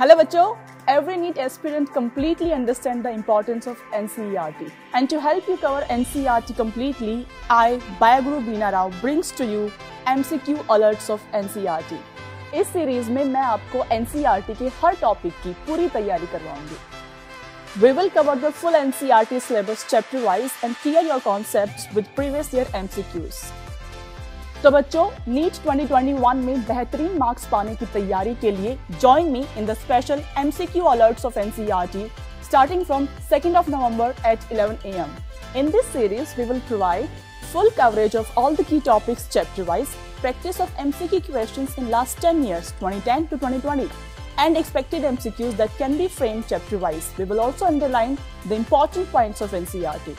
Hello बच्चों every NEET aspirant completely understand the importance of N C R T and to help you cover N C R T completely I Bioguru Beena Rao brings to you M C Q alert of N C R T इस series में मैं आपको N C R T के हर topic की पूरी तैयारी करवाऊंगी we will cover the full N C R T syllabus chapter wise and clear your concept with तो बच्चों नीट 2021 में बेहतरीन मार्क्स पाने की तैयारी के लिए join me in the special MCQ alert of NCERT starting from second of November at 11 am in this series we will provide full coverage of all the key topics chapter wise practice of MCQ questions in last 10 years 2010 to 2020 and can be frame chapter be framed chapter-wise. We will also underline the important points of NCERT.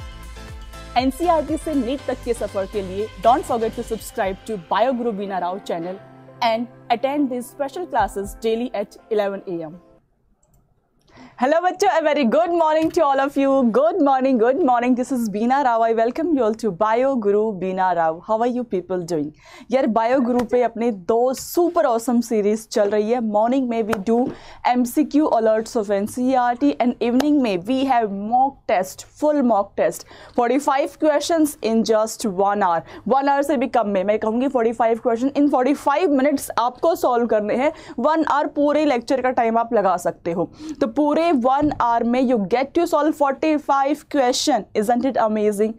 NCERT से NEET तक के सफर के लिए don't forget to subscribe to Bio Guru Beena Rao channel and attend this special classes daily at 11 am hello बच्चों a very good morning to all of you good morning good morning this is Beena Rao I welcome you all to Bio Guru Beena Rao how are you people doing यार Bio Guru पे अपने दो super awesome series चल रही है morning में we do MCQ alerts of NCERT and evening में we have mock test full mock test forty five question in just one hour one hour से भी कम में मैं कहूँगी forty five question in forty five minutes आपको solve करने हैं वन आवर पूरे लेक्चर का टाइम आप लगा सकते हो तो पूरे में वन आवर में you get to solve 45 question is ant it amazing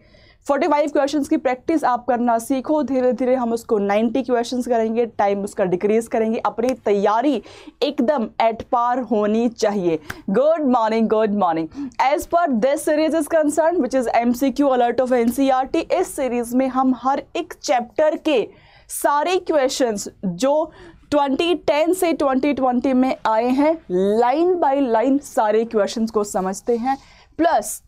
45 questions की प्रैक्टिस आप करना सीखो धीरे धीरे हम उसको 90 क्वेश्चंस करेंगे टाइम उसका डिक्रीज करेंगे अपनी तैयारी एकदम एट पार होनी चाहिए good morning good morning as per this series is concern which is M C Q alert of N C R T इस सीरीज़ में हम हर एक चैप्टर के सारे क्वेश्चंस जो 2010 से 2020 में आए हैं लाइन बाय लाइन सारे क्वेश्चंस को समझते हैं प्लस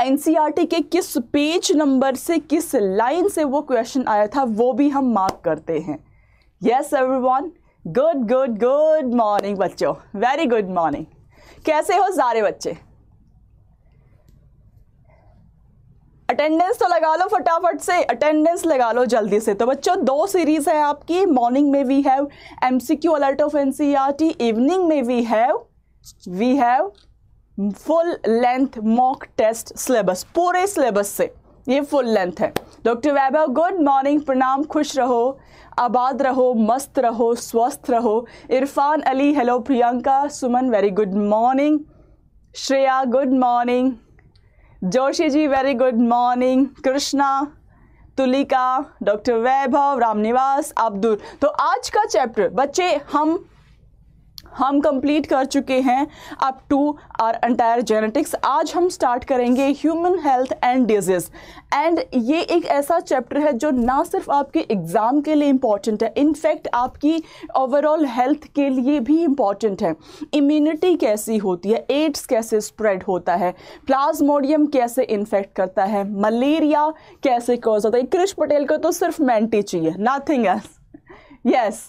एनसीईआरटी e के किस पेज नंबर से किस लाइन से वो क्वेश्चन आया था वो भी हम मार्क करते हैं yes everyone good good good morning बच्चों वेरी गुड मॉर्निंग कैसे हो सारे बच्चे अटेंडेंस तो लगा लो फटाफट से अटेंडेंस लगा लो जल्दी से तो बच्चों दो सीरीज़ है आपकी मॉर्निंग में we have MCQ alert of NCERT evening में we have we have full length mock test syllabus पूरे सिलेबस से ये फुल लेंथ है डॉक्टर वैभव गुड मॉर्निंग प्रणाम खुश रहो आबाद रहो मस्त रहो स्वस्थ रहो Irfan Ali hello Priyanka Suman very good morning Shreya good morning Joshi ji very good morning Krishna Tulika doctor Vaibhav Ramniwas Abdul तो आज का चैप्टर बच्चे हम हम कंप्लीट कर चुके हैं up to our entire genetics आज हम स्टार्ट करेंगे human health and disease and ये एक ऐसा चैप्टर है जो ना सिर्फ आपके एग्ज़ाम के लिए इम्पॉर्टेंट है इनफैक्ट आपकी ओवरऑल हेल्थ के लिए भी इम्पॉर्टेंट है इम्यूनिटी कैसी होती है एड्स कैसे स्प्रेड होता है प्लाज्मोडियम कैसे इन्फेक्ट करता है मलेरिया कैसे कॉज होता है क्रिश पटेल को तो सिर्फ मेंटी चाहिए nothing else yes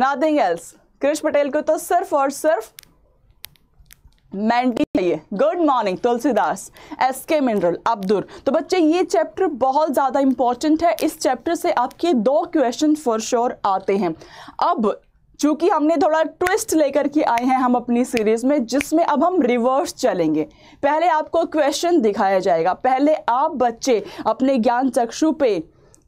nothing else Krishna Patel को तो सिर्फ और सिर्फ मैंटी चाहिए good morning Tulsidas S K mineral Abdul तो बच्चे ये चैप्टर बहुत ज़्यादा इंपॉर्टेंट है इस चैप्टर से आपके दो क्वेश्चन फॉर श्योर आते हैं अब चूंकि हमने थोड़ा ट्विस्ट लेकर के आए हैं हम अपनी सीरीज में जिसमें अब हम रिवर्स चलेंगे पहले आपको क्वेश्चन दिखाया जाएगा पहले आप बच्चे अपने ज्ञान चक्षु पे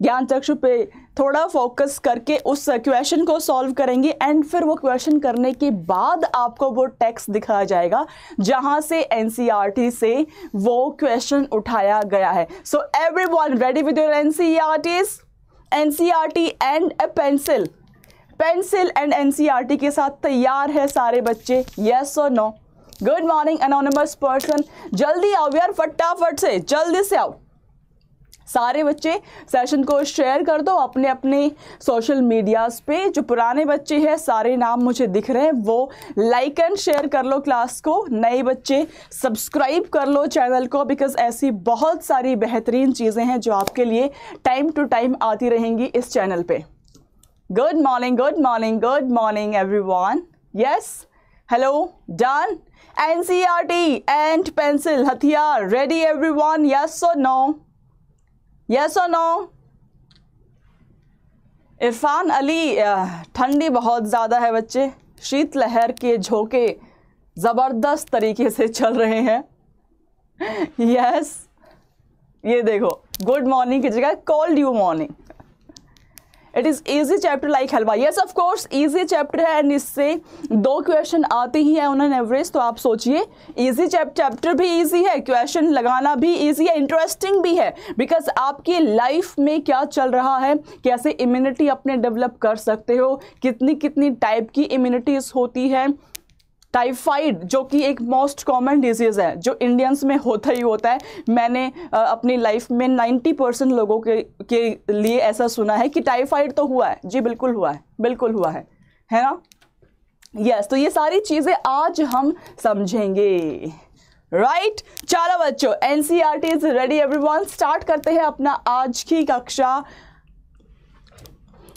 ज्ञान चक्षु पे थोड़ा फोकस करके उस क्वेश्चन uh, को सॉल्व करेंगे एंड फिर वो क्वेश्चन करने के बाद आपको वो टेक्स्ट दिखाया जाएगा जहां से एन e से वो क्वेश्चन उठाया गया है so every ready with your N C R Ts N C R T and a pencil pencil and NCERT के साथ तैयार है सारे बच्चे यस और no good morning anonymous person जल्दी आओ यार फटाफट से जल्दी से आओ सारे बच्चे सेशन को शेयर कर दो अपने अपने सोशल मीडियाज़ पे जो पुराने बच्चे हैं सारे नाम मुझे दिख रहे हैं वो लाइक एंड शेयर कर लो क्लास को नए बच्चे सब्सक्राइब कर लो चैनल को बिकॉज ऐसी बहुत सारी बेहतरीन चीज़ें हैं जो आपके लिए टाइम टू टाइम आती रहेंगी इस चैनल पे good morning good morning good morning one yes hello done N C R T and pencil हथियार ready every yes so no yes और नो इरफान अली ठंडी बहुत ज़्यादा है बच्चे शीतलहर के झोंके ज़बरदस्त तरीके से चल रहे हैं यस yes. ये देखो गुड मॉर्निंग की जगह called you morning it is easy chapter like halwa yes of course easy chapter है एंड इससे दो क्वेश्चन आते ही हैं ऑन एन एवरेज तो आप सोचिए ईजी चैप्टर भी ईजी है क्वेश्चन लगाना भी ईजी है इंटरेस्टिंग भी है बिकॉज आपकी लाइफ में क्या चल रहा है कैसे इम्यूनिटी अपने डेवलप कर सकते हो कितनी कितनी टाइप की इम्यूनिटीज़ होती है टाइफाइड जो कि एक मोस्ट कॉमन डिजीज़ है जो इंडियंस में होता ही होता है मैंने अपनी लाइफ में 90 परसेंट लोगों के के लिए ऐसा सुना है कि टाइफाइड तो हुआ है जी बिल्कुल हुआ है बिल्कुल हुआ है है ना यस yes, तो ये सारी चीज़ें आज हम समझेंगे राइट right? चलो बच्चों NCR is ready every start करते हैं अपना आज की कक्षा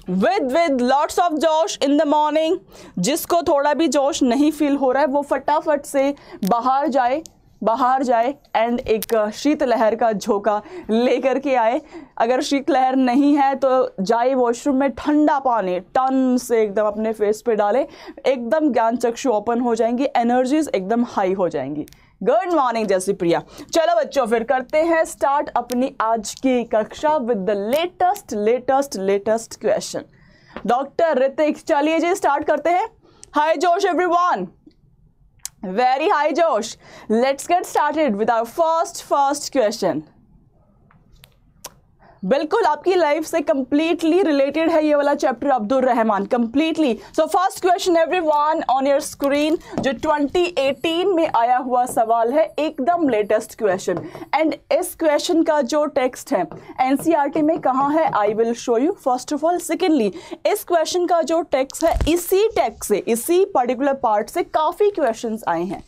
विद विद लॉट्स ऑफ जोश इन द मॉर्निंग जिसको थोड़ा भी जोश नहीं फील हो रहा है वो फटाफट से बाहर जाए बाहर जाए एंड एक शीतलहर का झोंका लेकर के आए अगर शीतलहर नहीं है तो जाए वॉशरूम में ठंडा पानी टन से एकदम अपने फेस पे डालें एकदम ज्ञान चक्षु ओपन हो जाएंगी एनर्जीज एकदम हाई हो जाएंगी गुड मॉर्निंग जैसी प्रिया चलो बच्चों फिर करते हैं स्टार्ट अपनी आज की कक्षा with the latest latest latest question doctor Ritik चलिए जी स्टार्ट करते हैं hi josh everyone very high josh let's get started with our first first question बिल्कुल आपकी लाइफ से कंप्लीटली रिलेटेड है ये वाला chapter Abdul Rahman completely so first question everyone on your screen जो 2018 में आया हुआ सवाल है एकदम लेटेस्ट क्वेश्चन एंड इस क्वेश्चन का जो टेक्स्ट है एनसीईआरटी e में कहाँ है I will show you first of all secondly इस क्वेश्चन का जो टेक्स्ट है इसी टेक्स से इसी पर्टिकुलर पार्ट से काफ़ी क्वेश्चन आए हैं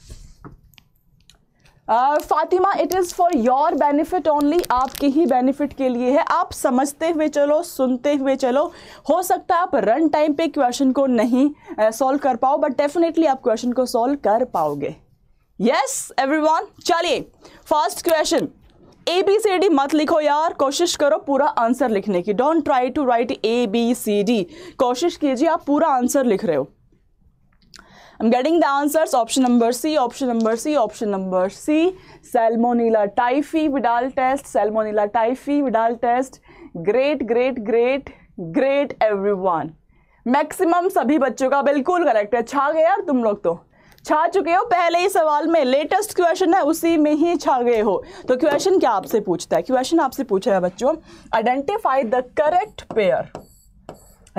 Fatima it is for your benefit only आपके ही बेनिफिट के लिए है आप समझते हुए चलो सुनते हुए चलो हो सकता है आप रन टाइम पे क्वेश्चन को नहीं सॉल्व uh, कर पाओ बट डेफिनेटली आप क्वेश्चन को सॉल्व कर पाओगे यस एवरीवन चलिए first question A B C D मत लिखो यार कोशिश करो पूरा आंसर लिखने की don't try to write A B C D कोशिश कीजिए आप पूरा आंसर लिख रहे हो I'm getting the answers option number C, option number C, option number C. Salmonella typhi, Vidal test, Salmonella typhi, Vidal test. Great, great, great, great everyone. Maximum सभी बच्चों का बिल्कुल करेक्ट है छा गए यार तुम लोग तो छा चुके हो पहले ही सवाल में लेटेस्ट क्वेश्चन है उसी में ही छा गए हो तो क्वेश्चन क्या आपसे पूछता है क्वेश्चन आपसे पूछ रहा है बच्चों identify the correct pair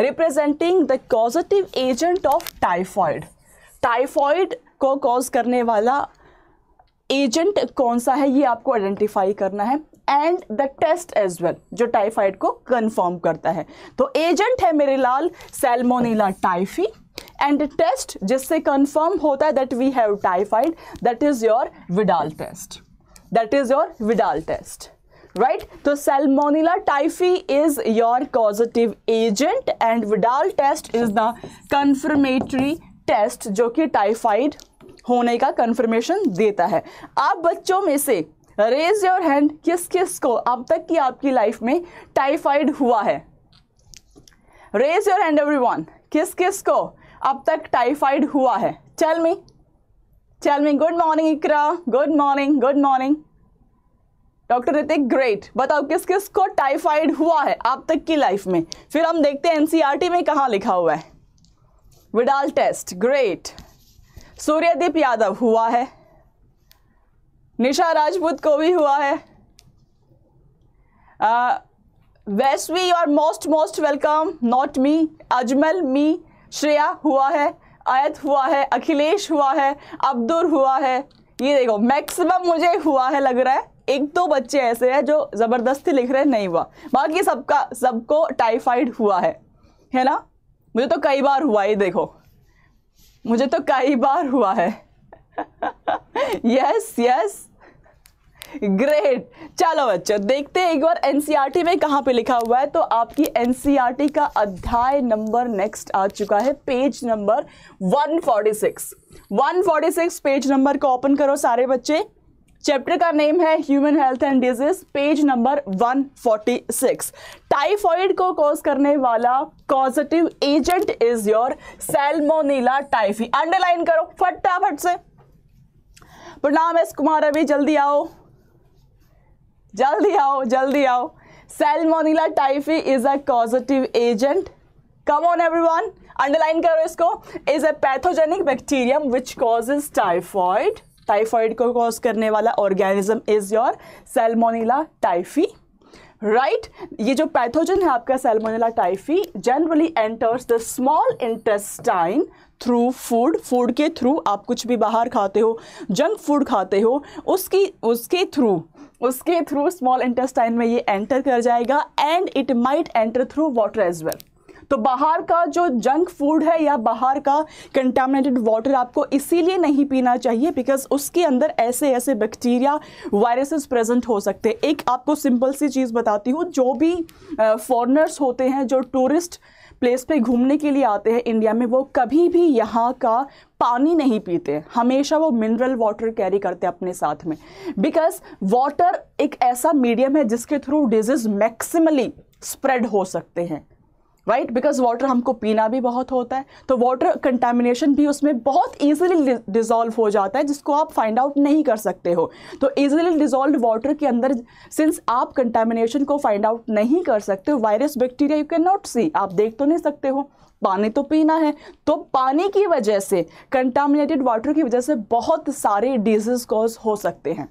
representing the causative agent of typhoid typhoid को कॉज करने वाला एजेंट कौन सा है ये आपको आइडेंटिफाई करना है and the test as well जो टाइफाइड को कन्फर्म करता है तो एजेंट है मेरे लाल सेलमोनीला टाइफी एंड टेस्ट जिससे कन्फर्म होता है that we have typhoid that is your Widal test that is your Widal test right तो salmonella typhi is your causative agent and Widal test is the confirmatory test जो कि typhoid होने का confirmation देता है आप बच्चों में से रेज योर हैंड किस किस को अब तक की आपकी लाइफ में टाइफाइड हुआ है रेज योर हैंड एवरीवन किस किस को अब तक टाइफाइड हुआ है चल मी चल मी good morning Iqra good morning good morning doctor Ritik great बताओ किस किस को टाइफाइड हुआ है अब तक की लाइफ में फिर हम देखते हैं एनसीआरटी e में कहाँ लिखा हुआ है Widal test great Suryadeep Yadav हुआ है निशा राजपूत को भी हुआ है वैश्वी और most most welcome not me Ajmal me Shreya हुआ है आयत हुआ है अखिलेश हुआ है अब्दुर हुआ है ये देखो मैक्सिमम मुझे हुआ है लग रहा है एक दो तो बच्चे ऐसे हैं जो ज़बरदस्ती लिख रहे नहीं हुआ बाकी सबका सबको टाइफाइड हुआ है है ना मुझे तो कई बार हुआ ये देखो मुझे तो कई बार हुआ है यस यस ग्रेट चलो बच्चों देखते हैं एक बार एनसीईआरटी e में कहाँ पे लिखा हुआ है तो आपकी एनसीईआरटी e का अध्याय नंबर नेक्स्ट आ चुका है पेज नंबर 146 146 पेज नंबर को ओपन करो सारे बच्चे चैप्टर का नेम है human health and disease page number 146 typhoid को कॉज करने वाला causative agent is your salmonella typhi underline करो फटाफट से प्रणाम एस कुमार अभी जल्दी आओ जल्दी आओ जल्दी आओ salmonella typhi is a causative agent come on everyone underline करो इसको is a pathogenic bacterium which causes typhoid typhoid को कॉज करने वाला organism is your salmonella typhi right right? ये जो पैथोजन है आपका salmonella typhi generally enters the small intestine through food food के थ्रू आप कुछ भी बाहर खाते हो जंक फूड खाते हो उसकी उसके थ्रू उसके थ्रू स्मॉल इंटेस्टाइन में ये एंटर कर जाएगा and it might enter through water as well तो बाहर का जो जंक फूड है या बाहर का कंटेमिनेटेड वाटर आपको इसीलिए नहीं पीना चाहिए बिकॉज उसके अंदर ऐसे ऐसे बैक्टीरिया वायरसेस प्रेजेंट हो सकते हैं एक आपको सिंपल सी चीज़ बताती हूँ जो भी फॉरनर्स होते हैं जो टूरिस्ट प्लेस पे घूमने के लिए आते हैं इंडिया में वो कभी भी यहाँ का पानी नहीं पीते हमेशा वो मिनरल वाटर कैरी करते हैं अपने साथ में बिकॉज वाटर एक ऐसा मीडियम है जिसके थ्रू डिजीज़ मैक्सिमली स्प्रेड हो सकते हैं राइट बिकॉज वाटर हमको पीना भी बहुत होता है तो वाटर कंटेमिनेशन भी उसमें बहुत ईजिली डिजोल्व हो जाता है जिसको आप फाइंड आउट नहीं कर सकते हो तो ईजिली डिजोल्व वाटर के अंदर सिंस आप कंटेमिनेशन को फाइंड आउट नहीं कर सकते virus bacteria you can not see आप देख तो नहीं सकते हो पानी तो पीना है तो पानी की वजह से कंटामिनेटेड वाटर की वजह से बहुत सारे डिजीज कॉज हो सकते हैं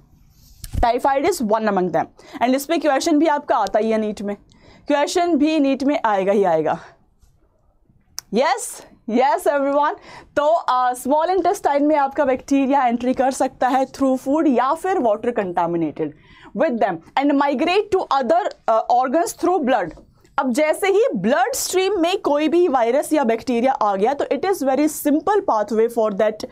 typhoid is one among them and इसमें क्वेश्चन भी आपका आता ही है नीट में क्वेश्चन भी नीट में आएगा ही आएगा यस यस एवरीवन तो स्मॉल uh, इंटेस्टाइन में आपका बैक्टीरिया एंट्री कर सकता है थ्रू फूड या फिर water contaminated with them and migrate to other organs through blood अब जैसे ही ब्लड स्ट्रीम में कोई भी वायरस या बैक्टीरिया आ गया तो it is very simple pathway for that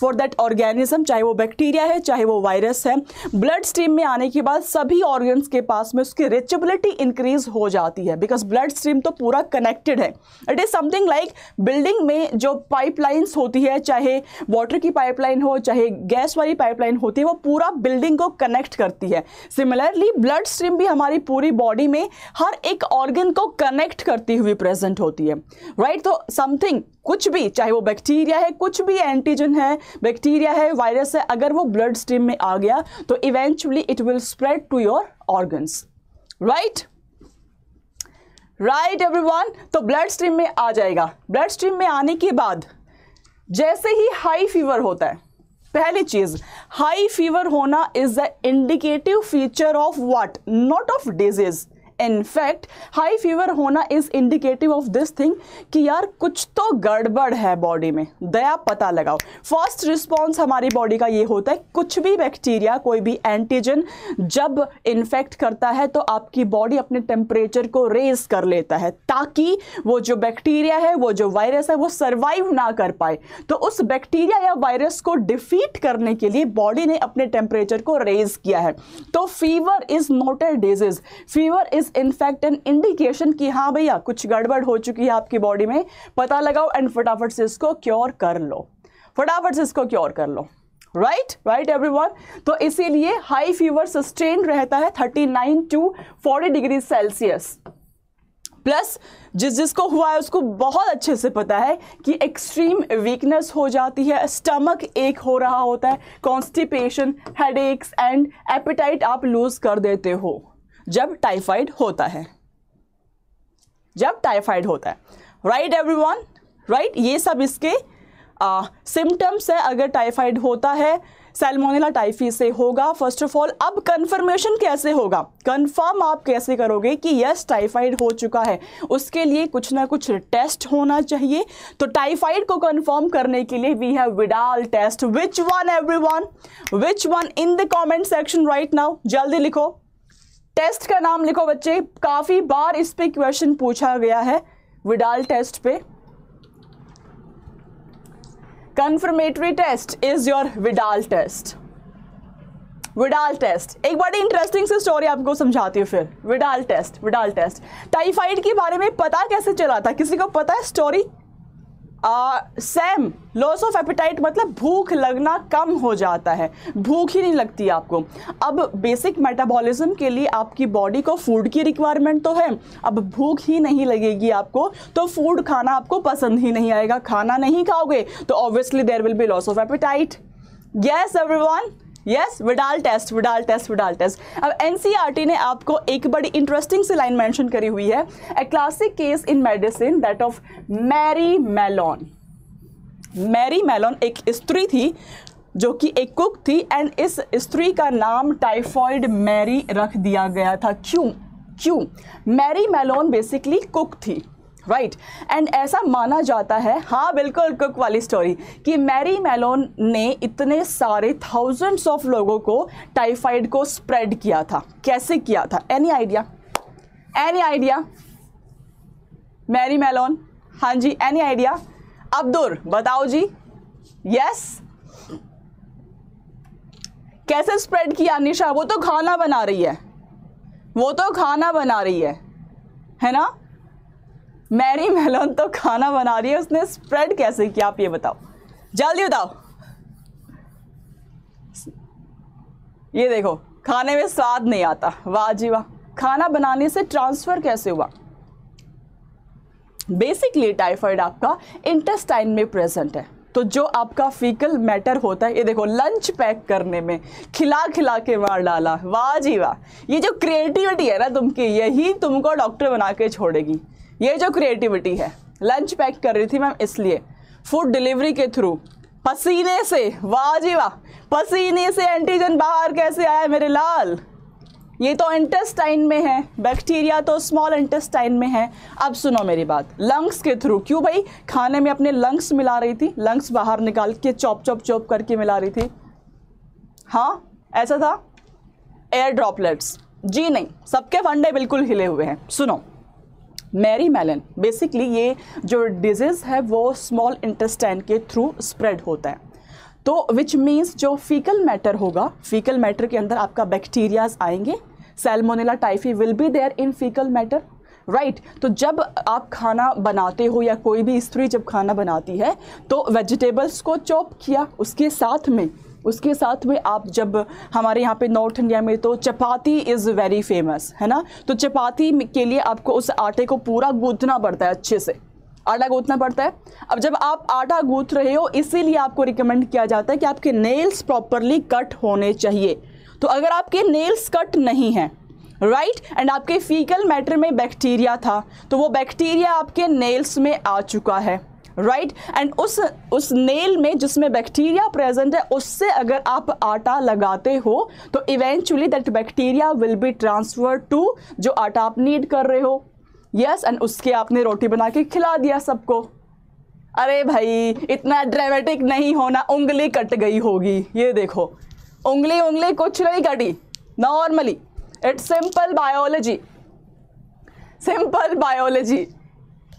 for that organism चाहे वो बैक्टीरिया है चाहे वो वायरस है ब्लड स्ट्रीम में आने के बाद सभी ऑर्गन्स के पास में उसकी रिचेबिलिटी इंक्रीज हो जाती है बिकॉज ब्लड स्ट्रीम तो पूरा कनेक्टेड है it is something like building में जो पाइपलाइंस होती है चाहे वाटर की पाइपलाइन हो चाहे गैस वाली पाइपलाइन होती है वो पूरा बिल्डिंग को कनेक्ट करती है सिमिलरली ब्लड स्ट्रीम भी हमारी पूरी बॉडी में हर एक ऑर्गन को कनेक्ट करती हुई प्रेजेंट होती है राइट right? तो समथिंग कुछ भी चाहे वो बैक्टीरिया है कुछ भी एंटीजन है बैक्टीरिया है वायरस है अगर वो ब्लड स्ट्रीम में आ गया तो eventually it will spread to your organs right right everyone तो ब्लड स्ट्रीम में आ जाएगा ब्लड स्ट्रीम में आने के बाद जैसे ही हाई फीवर होता है पहली चीज हाई फीवर होना is the indicative feature of what not of disease in fact high fever होना is indicative of this thing कि यार कुछ तो गड़बड़ है बॉडी में दया पता लगाओ फर्स्ट रिस्पॉन्स हमारी बॉडी का ये होता है कुछ भी बैक्टीरिया कोई भी एंटीजन जब इन्फेक्ट करता है तो आपकी बॉडी अपने टेम्परेचर को रेज कर लेता है ताकि वो जो बैक्टीरिया है वो जो वायरस है वो सर्वाइव ना कर पाए तो उस बैक्टीरिया या वायरस को डिफीट करने के लिए बॉडी ने अपने टेम्परेचर को रेज किया है तो fever is not a disease fever is in fact an indication कि हाँ भैया कुछ गड़बड़ हो चुकी है आपकी बॉडी में पता लगाओ एंड फटाफट से इसको क्योर कर लो फटाफट से इसको क्योर कर लो राइट राइट एवरीवन तो इसीलिए हाई फीवर सस्टेन रहता है 39 टू 40 डिग्री सेल्सियस प्लस जिस जिसको हुआ है उसको बहुत अच्छे से पता है कि एक्सट्रीम वीकनेस हो जाती है स्टमक एक हो रहा होता है कॉन्स्टिपेशन हेडेक्स एंड एपिटाइट आप लूज कर देते हो जब टाइफाइड होता है जब टाइफाइड होता है राइट एवरीवन राइट ये सब इसके सिम्टम्स है अगर टाइफाइड होता है सेलमोनिला टाइफी से होगा फर्स्ट ऑफ ऑल अब कंफर्मेशन कैसे होगा कंफर्म आप कैसे करोगे कि यस टाइफाइड हो चुका है उसके लिए कुछ ना कुछ टेस्ट होना चाहिए तो टाइफाइड को कंफर्म करने के लिए we have Widal test which one every one which one in the comment section right now जल्दी लिखो टेस्ट का नाम लिखो बच्चे काफ़ी बार इस पे क्वेश्चन पूछा गया है विडाल टेस्ट पे confirmatory test is your Widal test Widal test एक बड़ी इंटरेस्टिंग सी स्टोरी आपको समझाती हूँ फिर Widal test Widal test typhoid के बारे में पता कैसे चला था किसी को पता है story same loss of appetite मतलब भूख लगना कम हो जाता है भूख ही नहीं लगती आपको अब बेसिक मेटाबॉलिज्म के लिए आपकी बॉडी को फूड की रिक्वायरमेंट तो है अब भूख ही नहीं लगेगी आपको तो फूड खाना आपको पसंद ही नहीं आएगा खाना नहीं खाओगे तो obviously there will be loss of appetite every yes Widal test Widal test Widal test अब एनसीईआरटी e ने आपको एक बड़ी इंटरेस्टिंग सी लाइन मेंशन करी हुई है a classic case in medicine that of Mary Mallon Mary Mallon एक स्त्री थी जो कि एक कुक थी एंड इस स्त्री का नाम टाइफॉइड मैरी रख दिया गया था क्यों क्यों मैरी मेलॉन बेसिकली कुक थी राइट एंड ऐसा माना जाता है हाँ बिल्कुल कुक वाली स्टोरी कि मैरी मेलोन ने इतने सारे थाउजेंड्स ऑफ लोगों को टाइफाइड को स्प्रेड किया था कैसे किया था any idea any idea Mary Mallon हाँ जी एनी आइडिया अब्दुल बताओ जी यस कैसे स्प्रेड किया निशा वो तो खाना बना रही है वो तो खाना बना रही है है ना मैरी मेलन तो खाना बना रही है उसने स्प्रेड कैसे किया आप ये बताओ जल्दी बताओ ये देखो खाने में स्वाद नहीं आता वाह जी वाह खाना बनाने से ट्रांसफ़र कैसे हुआ बेसिकली टाइफाइड आपका इंटेस्टाइन में प्रेजेंट है तो जो आपका फीकल मैटर होता है ये देखो लंच पैक करने में खिला खिला के मार डाला वाह जी वाह ये जो क्रिएटिविटी है ना तुमकी यही तुमको डॉक्टर बना के छोड़ेगी ये जो क्रिएटिविटी है लंच पैक कर रही थी मैम इसलिए फूड डिलीवरी के थ्रू पसीने से वाह जी वाह पसीने से एंटीजन बाहर कैसे आया मेरे लाल ये तो इंटेस्टाइन में है बैक्टीरिया तो स्मॉल इंटेस्टाइन में है अब सुनो मेरी बात लंग्स के थ्रू क्यों भाई खाने में अपने लंग्स मिला रही थी लंग्स बाहर निकाल के चॉप चॉप चॉप करके मिला रही थी हाँ ऐसा था एयर ड्रॉपलेट्स जी नहीं सबके फंडे बिल्कुल हिले हुए हैं सुनो मैरी मेलन बेसिकली ये जो डिजीज़ है वो स्मॉल इंटेस्टाइन के थ्रू स्प्रेड होता है तो विच मीन्स जो फीकल मैटर होगा फीकल मैटर के अंदर आपका बैक्टीरियाज आएंगे salmonella typhi will be there in fecal matter right right. तो जब आप खाना बनाते हो या कोई भी स्त्री जब खाना बनाती है तो वेजिटेबल्स को चॉप किया उसके साथ में उसके साथ में आप जब हमारे यहाँ पे नॉर्थ इंडिया में तो चपाती इज़ वेरी फेमस है ना तो चपाती के लिए आपको उस आटे को पूरा गूंथना पड़ता है अच्छे से आटा गूंथना पड़ता है अब जब आप आटा गूंथ रहे हो इसीलिए आपको रिकमेंड किया जाता है कि आपके नेल्स प्रॉपरली कट होने चाहिए तो अगर आपके नेल्स कट नहीं हैं राइट right? एंड आपके फीकल मैटर में बैक्टीरिया था तो वो बैक्टीरिया आपके नेल्स में आ चुका है राइट right? एंड उस उस नेल में जिसमें बैक्टीरिया प्रेजेंट है उससे अगर आप आटा लगाते हो तो eventually that bacteria will be transfer to जो आटा आप नीड कर रहे हो यस yes, एंड उसके आपने रोटी बना के खिला दिया सबको अरे भाई इतना ड्रामेटिक नहीं होना उंगली कट गई होगी ये देखो उंगली उंगली कुछ नहीं कटी normally it's simple biology simple biology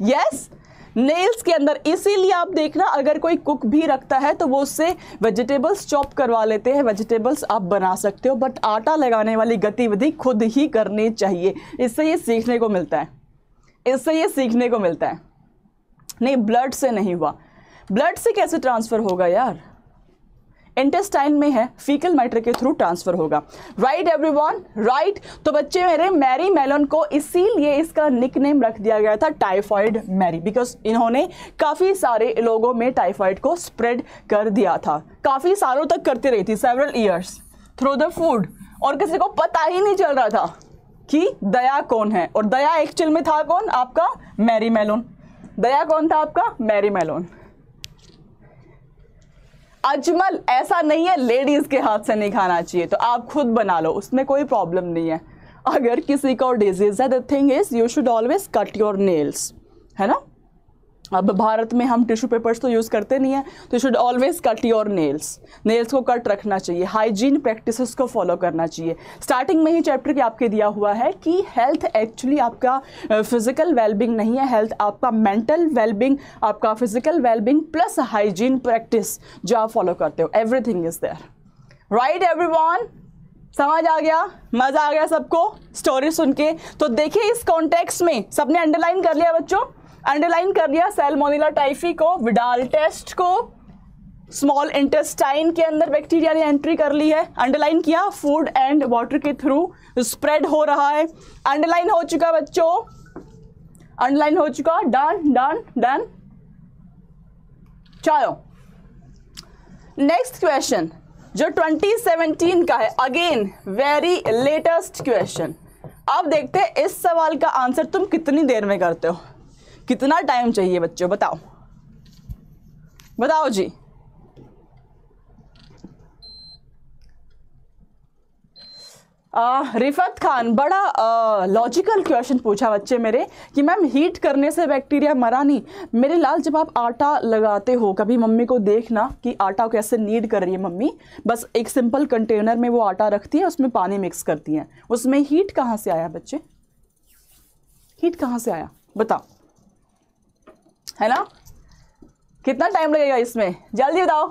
yes nails के अंदर इसीलिए आप देखना अगर कोई कुक भी रखता है तो वो उससे वेजिटेबल्स चॉप करवा लेते हैं वेजिटेबल्स आप बना सकते हो बट आटा लगाने वाली गतिविधि खुद ही करनी चाहिए इससे ये सीखने को मिलता है इससे ये सीखने को मिलता है नहीं ब्लड से नहीं हुआ ब्लड से कैसे ट्रांसफ़र होगा यार इंटेस्टाइन में है फीकल मैटर के थ्रू ट्रांसफर होगा राइट एवरीवन राइट तो बच्चे मेरे मैरी मेलन को इसीलिए इसका निकनेम रख दिया गया था टाइफाइड मैरी बिकॉज इन्होंने काफ़ी सारे लोगों में टाइफाइड को स्प्रेड कर दिया था काफ़ी सालों तक करती रही थी several years through the food और किसी को पता ही नहीं चल रहा था कि दया कौन है और दया एक्चुअल में था कौन आपका मैरी मेलोन दया कौन था आपका मैरी मेलोन अजमल ऐसा नहीं है लेडीज के हाथ से नहीं खाना चाहिए तो आप खुद बना लो उसमें कोई प्रॉब्लम नहीं है अगर किसी को डिजीज है the thing is you should always cut your nails है ना अब भारत में हम टिश्यू पेपर्स तो यूज़ करते नहीं हैं तो should always cut your nails nails को कट रखना चाहिए हाइजीन प्रैक्टिसेस को फॉलो करना चाहिए स्टार्टिंग में ही चैप्टर के आपके दिया हुआ है कि हेल्थ एक्चुअली आपका फिजिकल वेलबिंग नहीं है हेल्थ आपका मेंटल वेलबिंग आपका physical wellbeing plus hygiene practice जो आप फॉलो करते हो everything is there right every समझ आ गया मज़ा आ गया सबको स्टोरी सुन के तो देखिए इस कॉन्टेक्स्ट में सबने अंडरलाइन कर लिया बच्चों अंडरलाइन कर दिया सेलमोनिला टाइफी को विडाल टेस्ट को स्मॉल इंटेस्टाइन के अंदर बैक्टीरिया ने एंट्री कर ली है अंडरलाइन किया फूड एंड वाटर के थ्रू स्प्रेड हो रहा है अंडरलाइन हो चुका बच्चों अंडरलाइन हो चुका डन डन डन चलो नेक्स्ट क्वेश्चन जो 2017 का है अगेन वेरी लेटेस्ट क्वेश्चन अब देखते हैं इस सवाल का आंसर तुम कितनी देर में करते हो कितना टाइम चाहिए बच्चों बताओ बताओ जी आ, रिफत खान बड़ा लॉजिकल क्वेश्चन पूछा बच्चे मेरे कि मैम हीट करने से बैक्टीरिया मरा नहीं मेरे लाल जब आप आटा लगाते हो कभी मम्मी को देखना कि आटा कैसे नीड कर रही है मम्मी बस एक सिंपल कंटेनर में वो आटा रखती है उसमें पानी मिक्स करती हैं उसमें हीट कहाँ से आया बच्चे हीट कहाँ से आया बताओ है ना कितना टाइम लगेगा इसमें जल्दी बताओ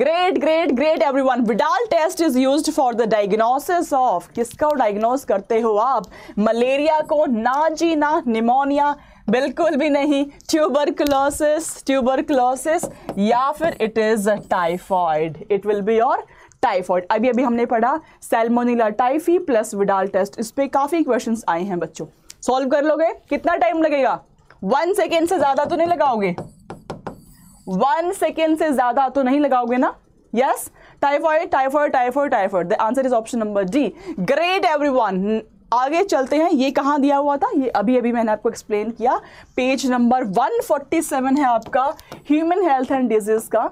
great great great every one Widal test is use for the diagnosis of किसका डायग्नोस करते हो आप मलेरिया को ना जी ना निमोनिया बिल्कुल भी नहीं ट्यूबर क्लोसिस या फिर it is typhoid it will be your typhoid अभी अभी हमने पढ़ा salmonella typhi plus Widal test इस पर काफ़ी क्वेश्चन आए हैं बच्चों सॉल्व कर लोगे कितना टाइम लगेगा वन सेकेंड से ज्यादा तो नहीं लगाओगे वन सेकेंड से ज्यादा तो नहीं लगाओगे ना yes typhoid typhoid typhoid typhoid the answer is option number D great one आगे चलते हैं ये कहाँ दिया हुआ था ये अभी अभी मैंने आपको एक्सप्लेन किया पेज नंबर 147 है आपका ह्यूमन हेल्थ एंड डिजीज का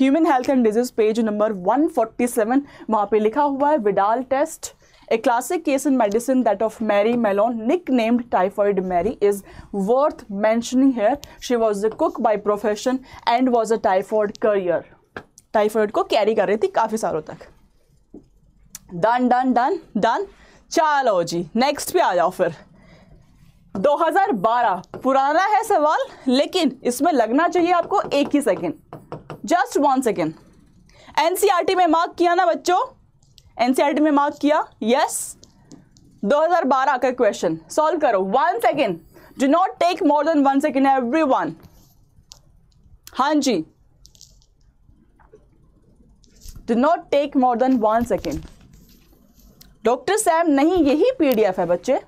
human health and disease page number 147 वहाँ पर लिखा हुआ है Widal test A classic case in medicine, that of Mary Malone, nicknamed Typhoid Mary, is worth mentioning here. She was a cook by profession and was a typhoid courier. Typhoid को carry कर रही थी काफ़ी सालों तक Done, done, done, done. चलो जी next पे आ जाओ फिर 2012 पुराना है सवाल लेकिन इसमें लगना चाहिए आपको एक ही second just one second NCERT में मार्क किया ना बच्चों एनसीआरटी e में मार्क किया यस 2012 का क्वेश्चन सॉल्व करो one second do not take more than one second every one हाँ जी do not take more than one second doctor Sam नहीं यही पीडीएफ है बच्चे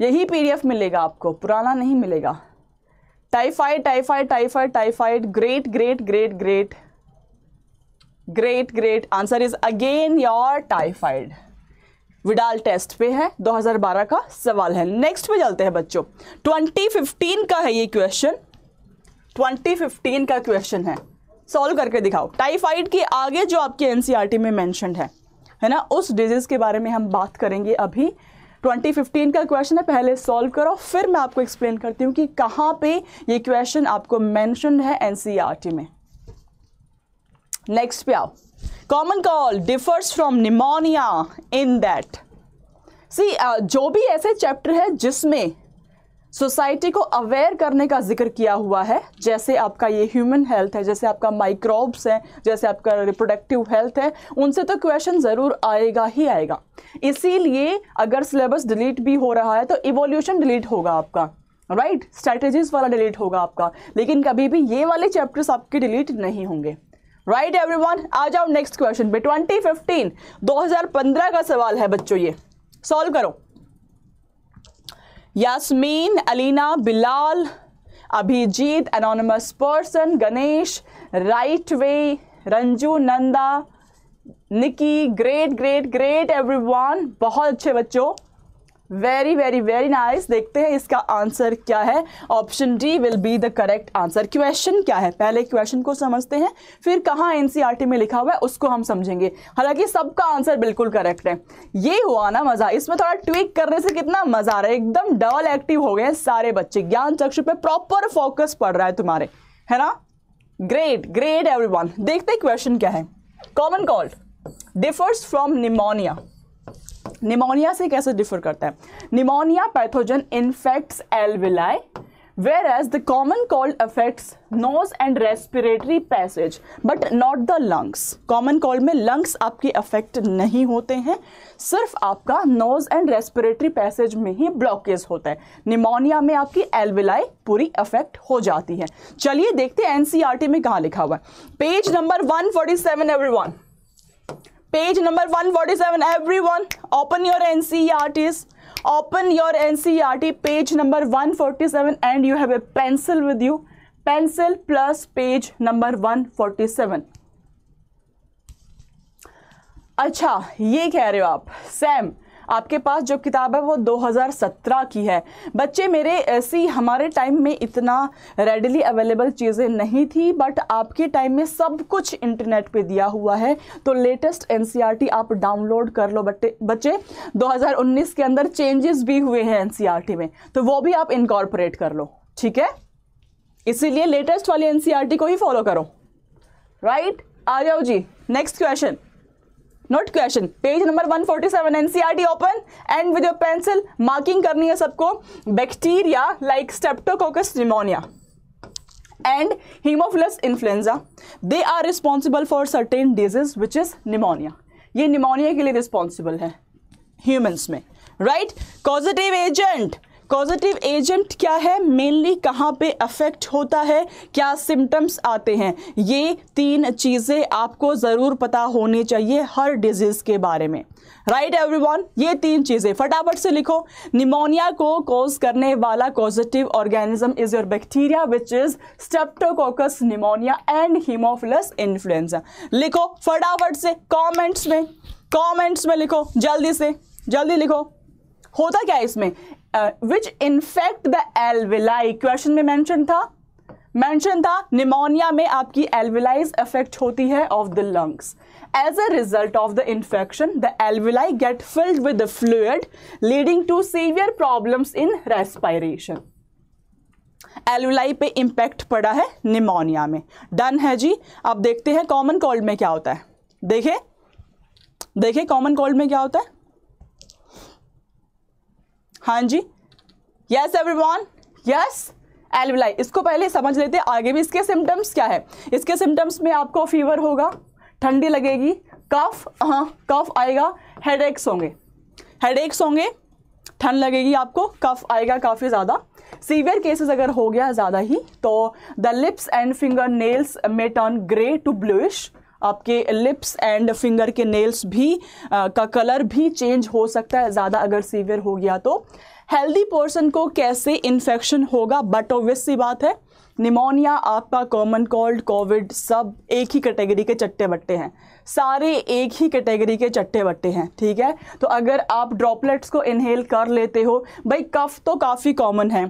यही पीडीएफ मिलेगा आपको पुराना नहीं मिलेगा typhoid typhoid typhoid typhoid great great great great great great answer is again your typhoid Widal test पे है 2012 का सवाल है नेक्स्ट पे चलते हैं बच्चों 2015 का है ये क्वेश्चन 2015 का क्वेश्चन है सॉल्व करके दिखाओ टाइफाइड के आगे जो आपके एनसीईआरटी e में मेंशन है है ना उस डिजीज़ के बारे में हम बात करेंगे अभी 2015 का क्वेश्चन है पहले सॉल्व करो फिर मैं आपको एक्सप्लेन करती हूँ कि कहाँ पे ये क्वेश्चन आपको मैंशन है एनसीईआरटी e में नेक्स्ट पे आओ common cold differs from pneumonia in that see जो भी ऐसे चैप्टर है जिसमें सोसाइटी को अवेयर करने का जिक्र किया हुआ है जैसे आपका ये ह्यूमन हेल्थ है जैसे आपका माइक्रोब्स है जैसे आपका रिप्रोडक्टिव हेल्थ है उनसे तो क्वेश्चन ज़रूर आएगा ही आएगा इसीलिए अगर सिलेबस डिलीट भी हो रहा है तो इवोल्यूशन डिलीट होगा आपका राइट right? स्ट्रैटेजीज वाला डिलीट होगा आपका लेकिन कभी भी ये वाले चैप्टर्स आपके डिलीट नहीं होंगे राइट वन आ जाओ नेक्स्ट क्वेश्चन पे ट्वेंटी फिफ्टीन दो हजार पंद्रह का सवाल है बच्चों ये सॉल्व करो Yasmeen Alina Bilal Abhijit anonymous person Ganesh right way Ranju Nanda Nikki great great great everyone बहुत अच्छे बच्चों वेरी वेरी वेरी नाइस देखते हैं इसका आंसर क्या है option D will be the correct answer question क्या है पहले क्वेश्चन को समझते हैं फिर कहाँ एनसीईआरटी e में लिखा हुआ है उसको हम समझेंगे हालांकि सबका आंसर बिल्कुल करेक्ट है ये हुआ ना मजा इसमें थोड़ा ट्विक करने से कितना मजा आ रहा है एकदम डबल एक्टिव हो गए हैं सारे बच्चे ज्ञान चक्षु पे प्रॉपर फोकस पड़ रहा है तुम्हारे है ना ग्रेट ग्रेट एवरी देखते क्वेश्चन क्या है common cold differs from pneumonia pneumonia से कैसे डिफर करता है pneumonia pathogen infects alveoli whereas the common cold affects nose and respiratory passage but not the lungs common cold में lungs आपके affect नहीं होते हैं सिर्फ आपका नोज एंड रेस्पिरेटरी पैसेज में ही ब्लॉकेज होता है निमोनिया में आपकी एलविलाई पूरी अफेक्ट हो जाती है चलिए देखते हैं एनसीआरटी e में कहा लिखा हुआ है page number one forty seven every one page number 147 everyone open your NCERTs open your T page number one forty seven and you have a pencil with you pencil plus page number one forty seven अच्छा ये कह रहे हो आप same आपके पास जो किताब है वो 2017 की है बच्चे मेरे ऐसी हमारे टाइम में इतना रेडली अवेलेबल चीज़ें नहीं थी बट आपके टाइम में सब कुछ इंटरनेट पे दिया हुआ है तो लेटेस्ट एन e आप डाउनलोड कर लो बट्टे बच्चे 2019 के अंदर चेंजेस भी हुए हैं एन e में तो वो भी आप इनकॉर्पोरेट कर लो ठीक है इसीलिए लेटेस्ट वाली एन e को ही फॉलो करो राइट आ जाओ जी next question note question page number 147 NCERT open and with your pencil marking करनी है सबको bacteria like streptococcus pneumonia and haemophilus influenza they are responsible for certain disease which is pneumonia ये pneumonia के लिए responsible है humans में right causative agent causative agent क्या है मेनली कहाँ पे अफेक्ट होता है क्या सिम्टम्स आते हैं ये तीन चीज़ें आपको ज़रूर पता होनी चाहिए हर डिजीज़ के बारे में राइट right, एवरीवन ये तीन चीज़ें फटाफट से लिखो निमोनिया को कॉज करने वाला causative organism is your bacteria which is streptococcus pneumonia and haemophilus influenza लिखो फटाफट से कॉमेंट्स में कॉमेंट्स में लिखो जल्दी से जल्दी लिखो होता क्या है इसमें which infect the alveoli question में मैंशन था मैंशन था निमोनिया में आपकी एलविलाइज इफेक्ट होती है of the lungs as a result of the infection the alveoli get filled with the fluid leading to severe problems in respiration alveoli पे impact पड़ा है निमोनिया में डन है जी अब देखते हैं कॉमन कोल्ड में क्या होता है देखे देखे कॉमन कोल्ड में क्या होता है हाँ जी यस एवरीवन यस एलविलाई इसको पहले समझ लेते हैं आगे भी इसके सिम्टम्स क्या है इसके सिम्टम्स में आपको फीवर होगा ठंडी लगेगी कफ हाँ कफ आएगा हेड एक्स होंगे हेड एक्स होंगे ठंड लगेगी आपको कफ आएगा काफ़ी ज़्यादा सीवियर केसेस अगर हो गया ज़्यादा ही तो the lips and fingernails may turn grey to bluish आपके लिप्स एंड फिंगर के नेल्स भी आ, का कलर भी चेंज हो सकता है ज़्यादा अगर सीवियर हो गया तो हेल्दी पर्सन को कैसे इन्फेक्शन होगा बट ओबियस सी बात है निमोनिया आपका कॉमन कोल्ड कोविड सब एक ही कैटेगरी के चट्टे बट्टे हैं सारे एक ही कैटेगरी के चट्टे बट्टे हैं ठीक है तो अगर आप ड्रॉपलेट्स को इनहेल कर लेते हो भाई कफ तो काफ़ी कॉमन है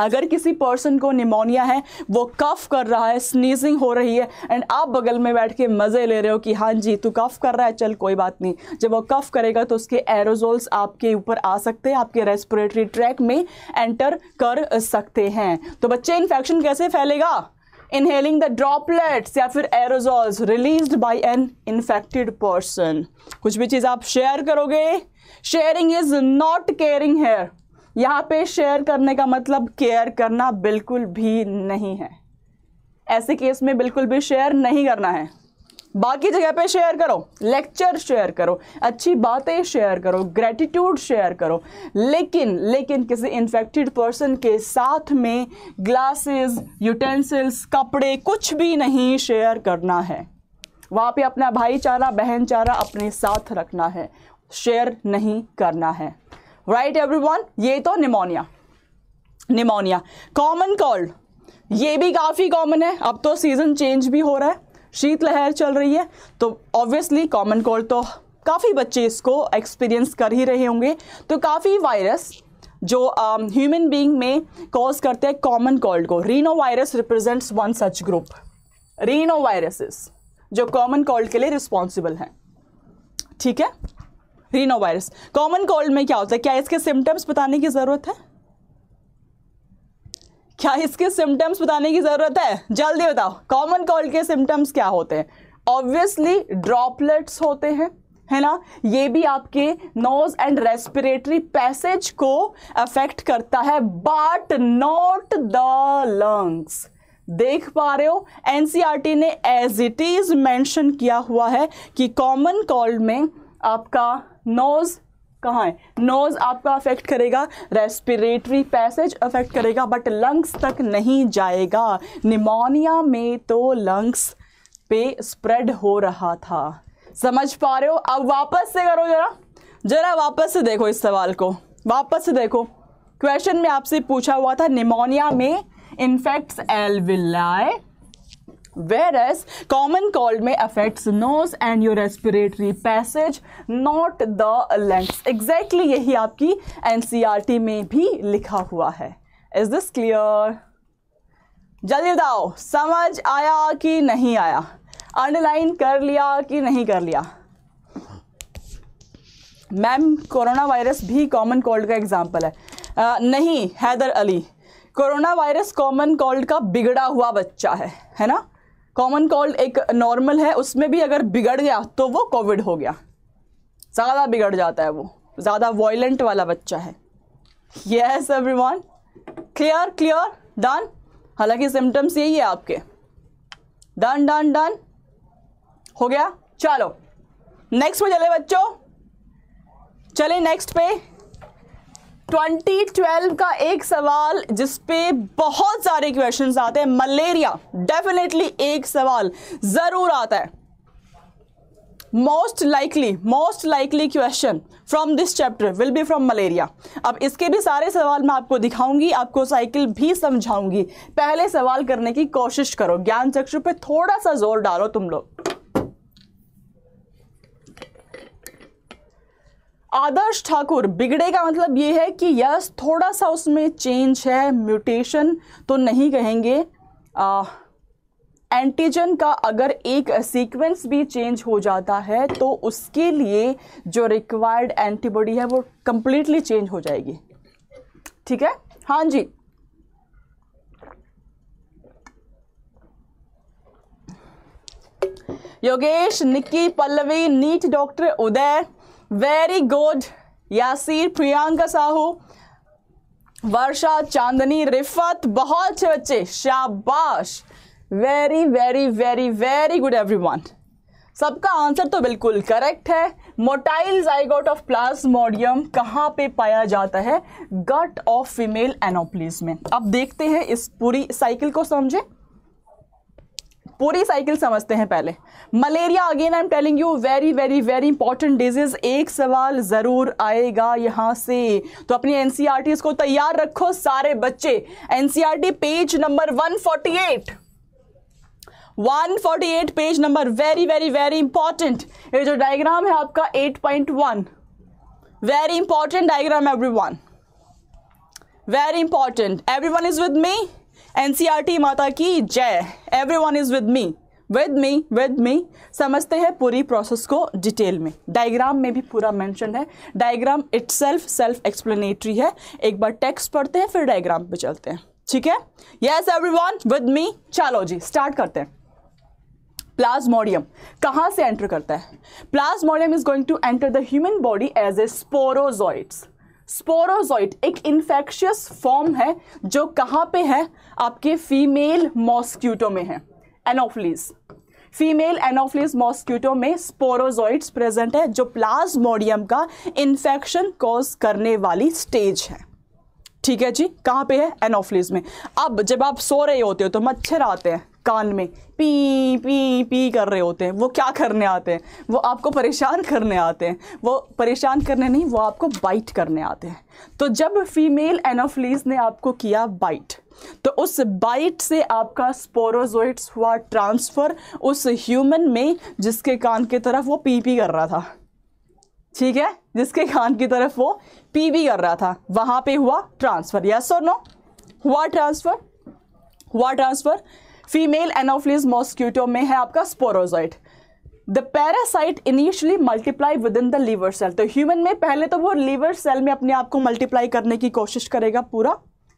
अगर किसी पर्सन को निमोनिया है वो कफ कर रहा है स्नीजिंग हो रही है एंड आप बगल में बैठ के मज़े ले रहे हो कि हाँ जी तू कफ कर रहा है चल कोई बात नहीं जब वो कफ करेगा तो उसके एरोजोल्स आपके ऊपर आ सकते हैं आपके रेस्पिरेटरी ट्रैक में एंटर कर सकते हैं तो बच्चे इन्फेक्शन कैसे फैलेगा इनहेलिंग द ड्रॉपलेट्स या फिर aerosols release by an infected person कुछ भी चीज़ आप शेयर करोगे sharing is not caring here यहाँ पे शेयर करने का मतलब केयर करना बिल्कुल भी नहीं है ऐसे केस में बिल्कुल भी शेयर नहीं करना है बाकी जगह पे शेयर करो लेक्चर शेयर करो अच्छी बातें शेयर करो ग्रेटिट्यूड शेयर करो लेकिन लेकिन किसी इन्फेक्टेड पर्सन के साथ में ग्लासेस यूटेंसिल्स कपड़े कुछ भी नहीं शेयर करना है वहाँ पे अपना भाईचारा बहनचारा अपने साथ रखना है शेयर नहीं करना है राइट एवरीवन ये तो निमोनिया निमोनिया कॉमन कॉल्ड ये भी काफ़ी कॉमन है अब तो सीज़न चेंज भी हो रहा है शीतलहर चल रही है तो ऑब्वियसली कॉमन कॉल्ड तो काफ़ी बच्चे इसको एक्सपीरियंस कर ही रहे होंगे तो काफ़ी वायरस जो ह्यूमन um, बीइंग में कॉज करते हैं कॉमन कॉल्ड को rhinovirus represents one such group rhinoviruses जो कॉमन कॉल्ड के लिए रिस्पॉन्सिबल हैं ठीक है रीनो वायरस कॉमन कोल्ड में क्या होता है क्या इसके सिम्टम्स बताने की ज़रूरत है क्या इसके सिम्टम्स बताने की ज़रूरत है जल्दी बताओ कॉमन कोल्ड के सिम्टम्स क्या होते हैं ऑब्वियसली ड्रॉपलेट्स होते हैं है ना ये भी आपके नोज एंड रेस्पिरेटरी पैसेज को अफेक्ट करता है बट नॉट द लंग्स देख पा रहे हो एनसीईआरटी e ने एज इट इज मेंशन किया हुआ है कि कॉमन कॉल्ड में आपका नोज कहाँ है नोज आपका अफेक्ट करेगा रेस्पिरेटरी पैसेज अफेक्ट करेगा बट लंग्स तक नहीं जाएगा निमोनिया में तो लंग्स पे स्प्रेड हो रहा था समझ पा रहे हो अब वापस से करो जरा जरा वापस से देखो इस सवाल को वापस से देखो क्वेश्चन में आपसे पूछा हुआ था निमोनिया में infects alveoli whereas common cold में affects nose and your respiratory passage not the lungs exactly यही आपकी एनसीईआरटी e में भी लिखा हुआ है इज दिस क्लियर जल्दी बताओ समझ आया कि नहीं आया अंडरलाइन कर लिया कि नहीं कर लिया मैम कोरोना वायरस भी कॉमन कॉल्ड का एग्जाम्पल है आ, नहीं Haider Ali corona virus common cold का बिगड़ा हुआ बच्चा है है ना कॉमन कॉल्ड एक नॉर्मल है उसमें भी अगर बिगड़ गया तो वो कोविड हो गया ज़्यादा बिगड़ जाता है वो ज़्यादा वॉयलेंट वाला बच्चा है yes everyone clear clear done हालांकि सिम्टम्स यही है आपके डन डन डन हो गया चलो नेक्स्ट पे चले बच्चों चले नेक्स्ट पे 2012 का एक सवाल जिसपे बहुत सारे क्वेश्चंस आते हैं मलेरिया डेफिनेटली एक सवाल जरूर आता है most likely most likely question from this chapter will be from malaria अब इसके भी सारे सवाल मैं आपको दिखाऊंगी आपको साइकिल भी समझाऊंगी पहले सवाल करने की कोशिश करो ज्ञान चक्षु पे थोड़ा सा जोर डालो तुम लोग आदर्श ठाकुर बिगड़े का मतलब ये है कि यस थोड़ा सा उसमें चेंज है म्यूटेशन तो नहीं कहेंगे एंटीजन का अगर एक सीक्वेंस भी चेंज हो जाता है तो उसके लिए जो रिक्वायर्ड एंटीबॉडी है वो कंप्लीटली चेंज हो जाएगी ठीक है हाँ जी Yogesh Nikki Pallavi Neet doctor Uday very good Yasir Priyanka Sahu Varsha Chandni Rifat बहुत अच्छे बच्चे शाबाश very very very very good everyone सबका आंसर तो बिल्कुल करेक्ट है मोटाइल जाइगोट ऑफ प्लाज्मोडियम कहाँ पे पाया जाता है गट ऑफ फीमेल एनोप्लीज में अब देखते हैं इस पूरी साइकिल को समझें पूरी साइकिल समझते हैं पहले malaria again I am telling you very very very important disease एक सवाल ज़रूर आएगा यहां से तो अपनी एनसीआर e को तैयार रखो सारे बच्चे NCERT page number 148 148 page number very very very important ये जो डायग्राम है आपका 8.1 very important diagram everyone very important everyone is with me NCERT माता की जय everyone is with me with me with me समझते हैं पूरी प्रोसेस को डिटेल में डायग्राम में भी पूरा मेंशन है diagram itself self explanatory है एक बार टेक्स्ट पढ़ते हैं फिर डायग्राम पे चलते हैं ठीक है यस एवरीवन विद मी चलो जी स्टार्ट करते हैं प्लाज्मोडियम कहाँ से एंटर करता है plasmodium is going to enter the human body as a sporozoites sporozoite एक इन्फेक्शियस फॉर्म है जो कहाँ पे है आपके फीमेल मॉस्क्यूटो में है एनोफ्लीज फीमेल एनोफ्लिस मॉस्क्यूटो में स्पोरोजोइड्स प्रेजेंट है जो प्लाज्मोडियम का इन्फेक्शन कॉज करने वाली स्टेज है ठीक है जी कहाँ पे है एनोफ्लिस में अब जब आप सो रहे होते हो तो मच्छर आते हैं कान में पी पी पी कर रहे होते हैं वो क्या करने आते हैं वो आपको परेशान करने आते हैं वो परेशान करने नहीं वो आपको बाइट करने आते हैं तो जब फीमेल एनोफ्लीज ने आपको किया बाइट तो उस बाइट से आपका स्पोरोजोइट्स हुआ ट्रांसफ़र उस ह्यूमन में जिसके कान की तरफ वो पी पी कर रहा था ठीक है जिसके कान की तरफ वो पी पी कर रहा था वहां पे हुआ ट्रांसफ़र यस और नो हुआ ट्रांसफ़र हुआ ट्रांसफ़र फीमेल एनोफिलिस मॉस्क्यूटो में है आपका sporozoite the parasite initially multiply within the liver cell तो ह्यूमन में पहले तो वो लीवर सेल में अपने आप को मल्टीप्लाई करने की कोशिश करेगा पूरा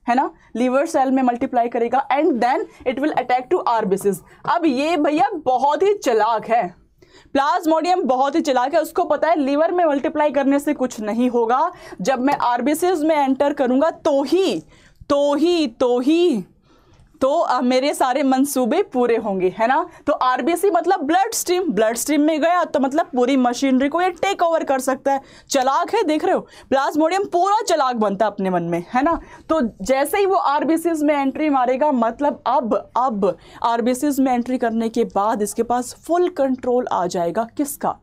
है ना लीवर सेल में मल्टीप्लाई करेगा and then it will attack to RBCs अब ये भैया बहुत ही चलाक है प्लाज्मोडियम बहुत ही चलाक है उसको पता है लीवर में मल्टीप्लाई करने से कुछ नहीं होगा जब मैं आरबीसीज में एंटर करूंगा तो ही तो ही तो ही तो आ, मेरे सारे मंसूबे पूरे होंगे है ना तो आरबीसी मतलब ब्लड स्ट्रीम ब्लड स्ट्रीम में गया तो मतलब पूरी मशीनरी को ये टेक ओवर कर सकता है चलाक है देख रहे हो प्लाज्मोडियम पूरा चलाक बनता है अपने मन में है ना तो जैसे ही वो आरबीसी में एंट्री मारेगा मतलब अब अब आरबीसी में एंट्री करने के बाद इसके पास फुल कंट्रोल आ जाएगा किसका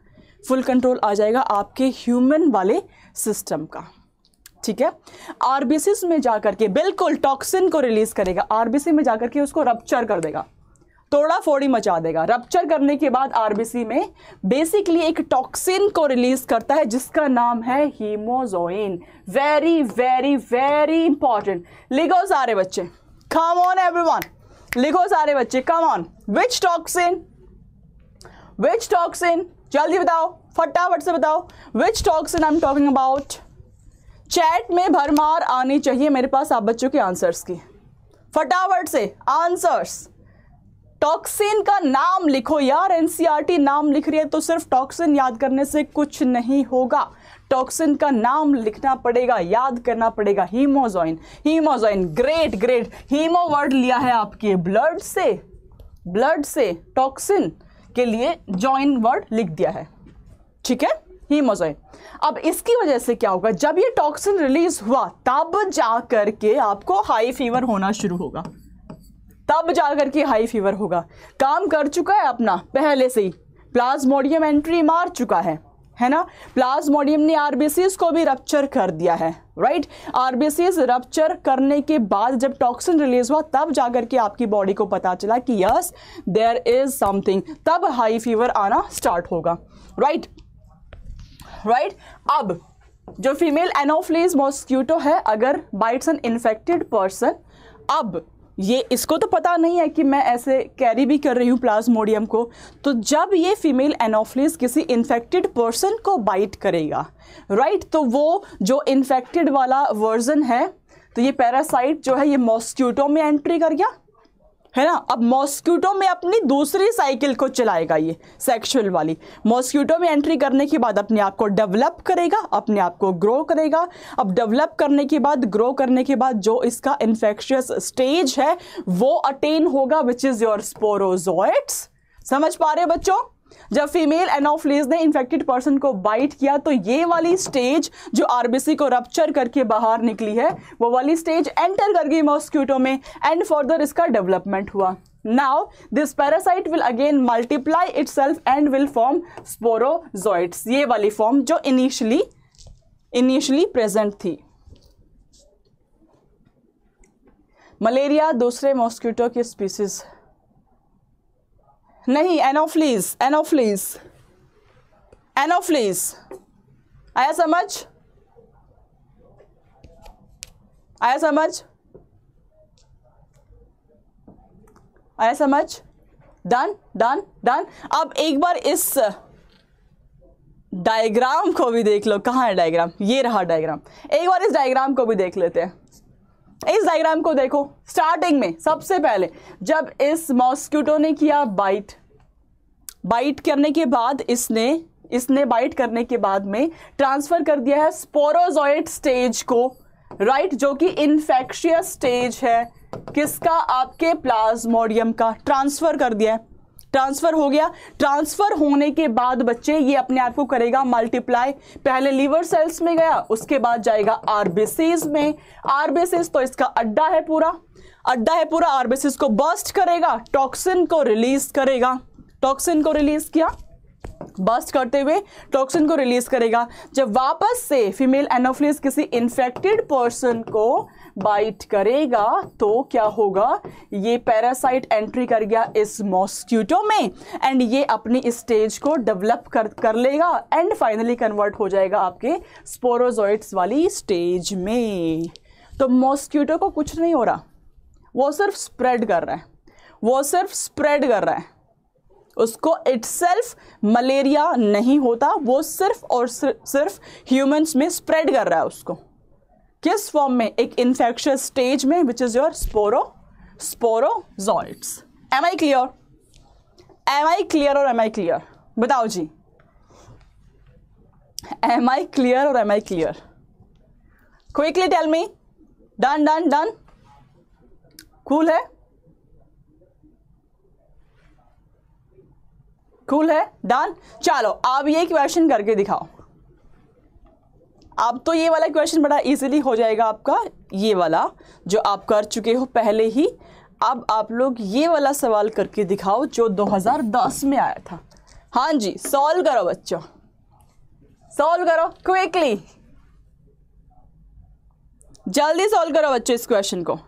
फुल कंट्रोल आ जाएगा आपके ह्यूमन वाले सिस्टम का ठीक है आरबीसीस में जाकर के बिल्कुल टॉक्सिन को रिलीज करेगा आरबीसी में जाकर के उसको रप्चर कर देगा तोड़ा फोड़ी मचा देगा रप्चर करने के बाद आरबीसी में बेसिकली एक टॉक्सिन को रिलीज करता है जिसका नाम है haemozoin very very very important लिखो सारे बच्चे कम ऑन एवरीवन लिखो सारे बच्चे come on which toxin which toxin जल्दी बताओ फटाफट से बताओ which toxin I am talking about chat में भरमार आनी चाहिए मेरे पास आप बच्चों के आंसर्स की फटाफट से आंसर्स टॉक्सिन का नाम लिखो यार एनसीईआरटी e नाम लिख रही है तो सिर्फ टॉक्सिन याद करने से कुछ नहीं होगा टॉक्सिन का नाम लिखना पड़ेगा याद करना पड़ेगा haemozoin haemozoin great great haemo word लिया है आपके ब्लड से ब्लड से टॉक्सिन के लिए जॉइन वर्ड लिख दिया है ठीक है हीमोजोइन अब इसकी वजह से क्या होगा जब ये टॉक्सिन रिलीज हुआ तब जा करके आपको हाई फीवर होना शुरू होगा तब जा करके हाई फीवर होगा काम कर चुका है अपना पहले से ही प्लाज्मोडियम एंट्री मार चुका है है ना प्लाज्मोडियम ने आरबीसीज को भी रप्चर कर दिया है राइट आरबीसीज रप्चर करने के बाद जब टॉक्सिन रिलीज हुआ तब जाकर के आपकी बॉडी को पता चला कि यस देयर इज समथिंग तब हाई फीवर आना स्टार्ट होगा राइट right? राइट अब जो फीमेल एनोफ्लीज मॉस्क्यूटो है अगर बाइट्स एन इन्फेक्टेड पर्सन अब ये इसको तो पता नहीं है कि मैं ऐसे कैरी भी कर रही हूँ प्लाज्मोडियम को तो जब ये फीमेल एनोफ्लिस किसी इन्फेक्टेड पर्सन को बाइट करेगा राइट तो वो जो इन्फेक्टेड वाला वर्जन है तो ये पैरासाइट जो है ये मॉस्क्यूटो में एंट्री कर गया है ना अब मॉस्क्यूटो में अपनी दूसरी साइकिल को चलाएगा ये सेक्सुअल वाली मॉस्क्यूटो में एंट्री करने के बाद अपने आप को डेवलप करेगा अपने आप को ग्रो करेगा अब डेवलप करने के बाद ग्रो करने के बाद जो इसका इन्फेक्शियस स्टेज है वो अटेन होगा विच इज़ योर स्पोरोजोइट्स समझ पा रहे हो बच्चों जब फीमेल एनोफ्लीज ने इन्फेक्टेड पर्सन को बाइट किया तो ये वाली स्टेज जो आरबीसी को रप्चर करके बाहर निकली है वो वाली स्टेज एंटर कर गई मॉस्क्यूटो में एंड फर्दर इसका डेवलपमेंट हुआ now this parasite will again multiply it and will form sporozoites ये वाली फॉर्म जो इनिशियली इनिशियली प्रेजेंट थी मलेरिया दूसरे मॉस्क्यूटो की स्पीसीज़ नहीं एनोफ्लीस एनोफ्लीस एनोफ्लीस आया समझ आया समझ आया समझ डन डन डन अब एक बार इस डायग्राम को भी देख लो कहाँ है डायग्राम ये रहा डायग्राम एक बार इस डायग्राम को भी देख लेते हैं इस डायग्राम को देखो स्टार्टिंग में सबसे पहले जब इस मॉस्क्यूटो ने किया बाइट बाइट करने के बाद इसने इसने बाइट करने के बाद में ट्रांसफर कर दिया है स्पोरोजॉइड स्टेज को राइट जो कि इन्फेक्शियस स्टेज है किसका आपके प्लाज्मोडियम का ट्रांसफर कर दिया है ट्रांसफर हो गया ट्रांसफर होने के बाद बच्चे ये अपने आप को करेगा मल्टीप्लाई पहले लीवर सेल्स में गया उसके बाद जाएगा आरबीसीज में आरबीसीज तो इसका अड्डा है पूरा अड्डा है पूरा आरबीसीज को बस्ट करेगा टॉक्सिन को रिलीज करेगा टॉक्सिन को रिलीज किया बस्ट करते हुए टॉक्सिन को रिलीज करेगा जब वापस से फीमेल एनोफिलिस किसी इन्फेक्टेड पर्सन को बाइट करेगा तो क्या होगा ये पैरासाइट एंट्री कर गया इस मॉस्क्यूटो में एंड ये अपनी स्टेज को डेवलप कर कर लेगा एंड फाइनली कन्वर्ट हो जाएगा आपके स्पोरोजॉइट्स वाली स्टेज में तो मॉस्क्यूटो को कुछ नहीं हो रहा वो सिर्फ स्प्रेड कर रहा है वो सिर्फ स्प्रेड कर रहा है उसको इट्सल्फ मलेरिया नहीं होता वो सिर्फ और सिर्फ ह्यूमंस में स्प्रेड कर रहा है उसको किस फॉर्म में एक इन्फेक्शियस स्टेज में which is your sporo sporozoites am I clear am I clear और एम आई क्लियर बताओ जी एम आई क्लियर और am I clear quickly tell me done done done cool है कूल है done चलो आप ये क्वेश्चन करके दिखाओ अब तो ये वाला क्वेश्चन बड़ा इजीली हो जाएगा आपका ये वाला जो आप कर चुके हो पहले ही अब आप लोग ये वाला सवाल करके दिखाओ जो 2010 में आया था हाँ जी सॉल्व करो बच्चों सॉल्व करो क्विकली जल्दी सॉल्व करो बच्चों इस क्वेश्चन को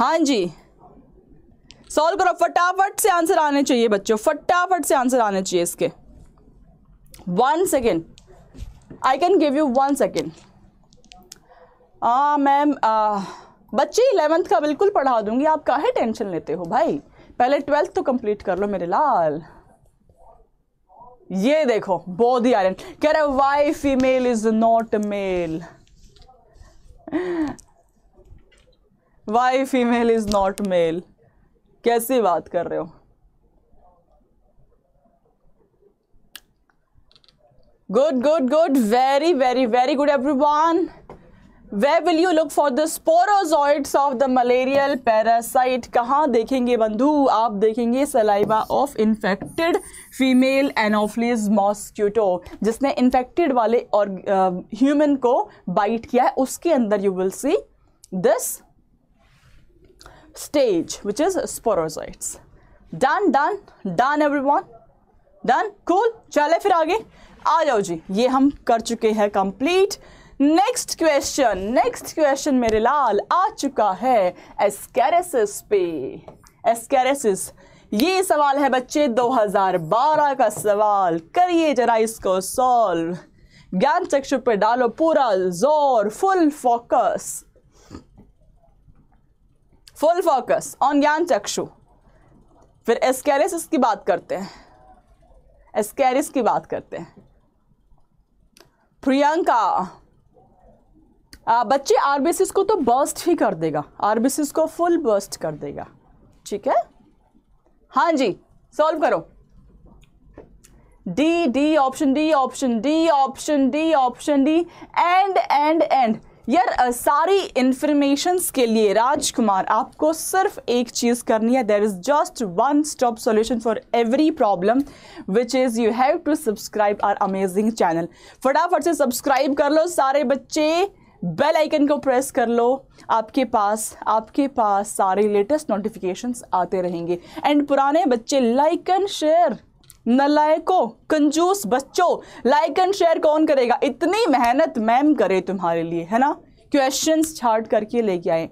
हाँ जी सॉल्व करो फटाफट से आंसर आने चाहिए बच्चों फटाफट से आंसर आने चाहिए इसके one second I can give you one second ma'am बच्चे इलेवेंथ का बिल्कुल पढ़ा दूंगी आप काहे टेंशन लेते हो भाई पहले ट्वेल्थ तो कंप्लीट कर लो मेरे लाल ये देखो बोध आर्यन कह रहे why female is not male why female is not male कैसी बात कर रहे हो good good good very very very good everyone where will you look for the sporozoids of the malarial parasite kahan dekhenge bandhu aap dekhenge saliva of infected female anopheles mosquito jisne infected wale और human uh, को bite किया है उसके अंदर you will see this stage, which is sporozoites. Done, done, done everyone. Done, cool. चले फिर आगे आ जाओ जी ये हम कर चुके हैं complete next question next question मेरे लाल आ चुका है एस्केरेसिस पे एस्केरेसिस ये सवाल है बच्चे 2012 का सवाल करिए जरा इसको सॉल्व ज्ञान चक्षु पे डालो पूरा जोर full focus full focus on ज्ञान चक्षु फिर एस्केरिस की बात करते हैं एस्केरिस की बात करते हैं प्रियंका आ, बच्चे आरबीसीस को तो बर्स्ट ही कर देगा आरबीसीस को फुल बर्स्ट कर देगा ठीक है हाँ जी सॉल्व करो D D option D option D option D option D and and and यार सारी इंफॉर्मेशन के लिए राजकुमार आपको सिर्फ एक चीज़ करनी है there is just one stop solution for every problem which is you have to subscribe our amazing channel फटाफट से सब्सक्राइब कर लो सारे बच्चे बेल आइकन को प्रेस कर लो आपके पास आपके पास सारे लेटेस्ट नोटिफिकेशंस आते रहेंगे एंड पुराने बच्चे लाइक एंड शेयर नलायको कंजूस बच्चों लाइक एंड शेयर कौन करेगा इतनी मेहनत मैम करे तुम्हारे लिए है ना क्वेश्चंस छाट करके लेके आए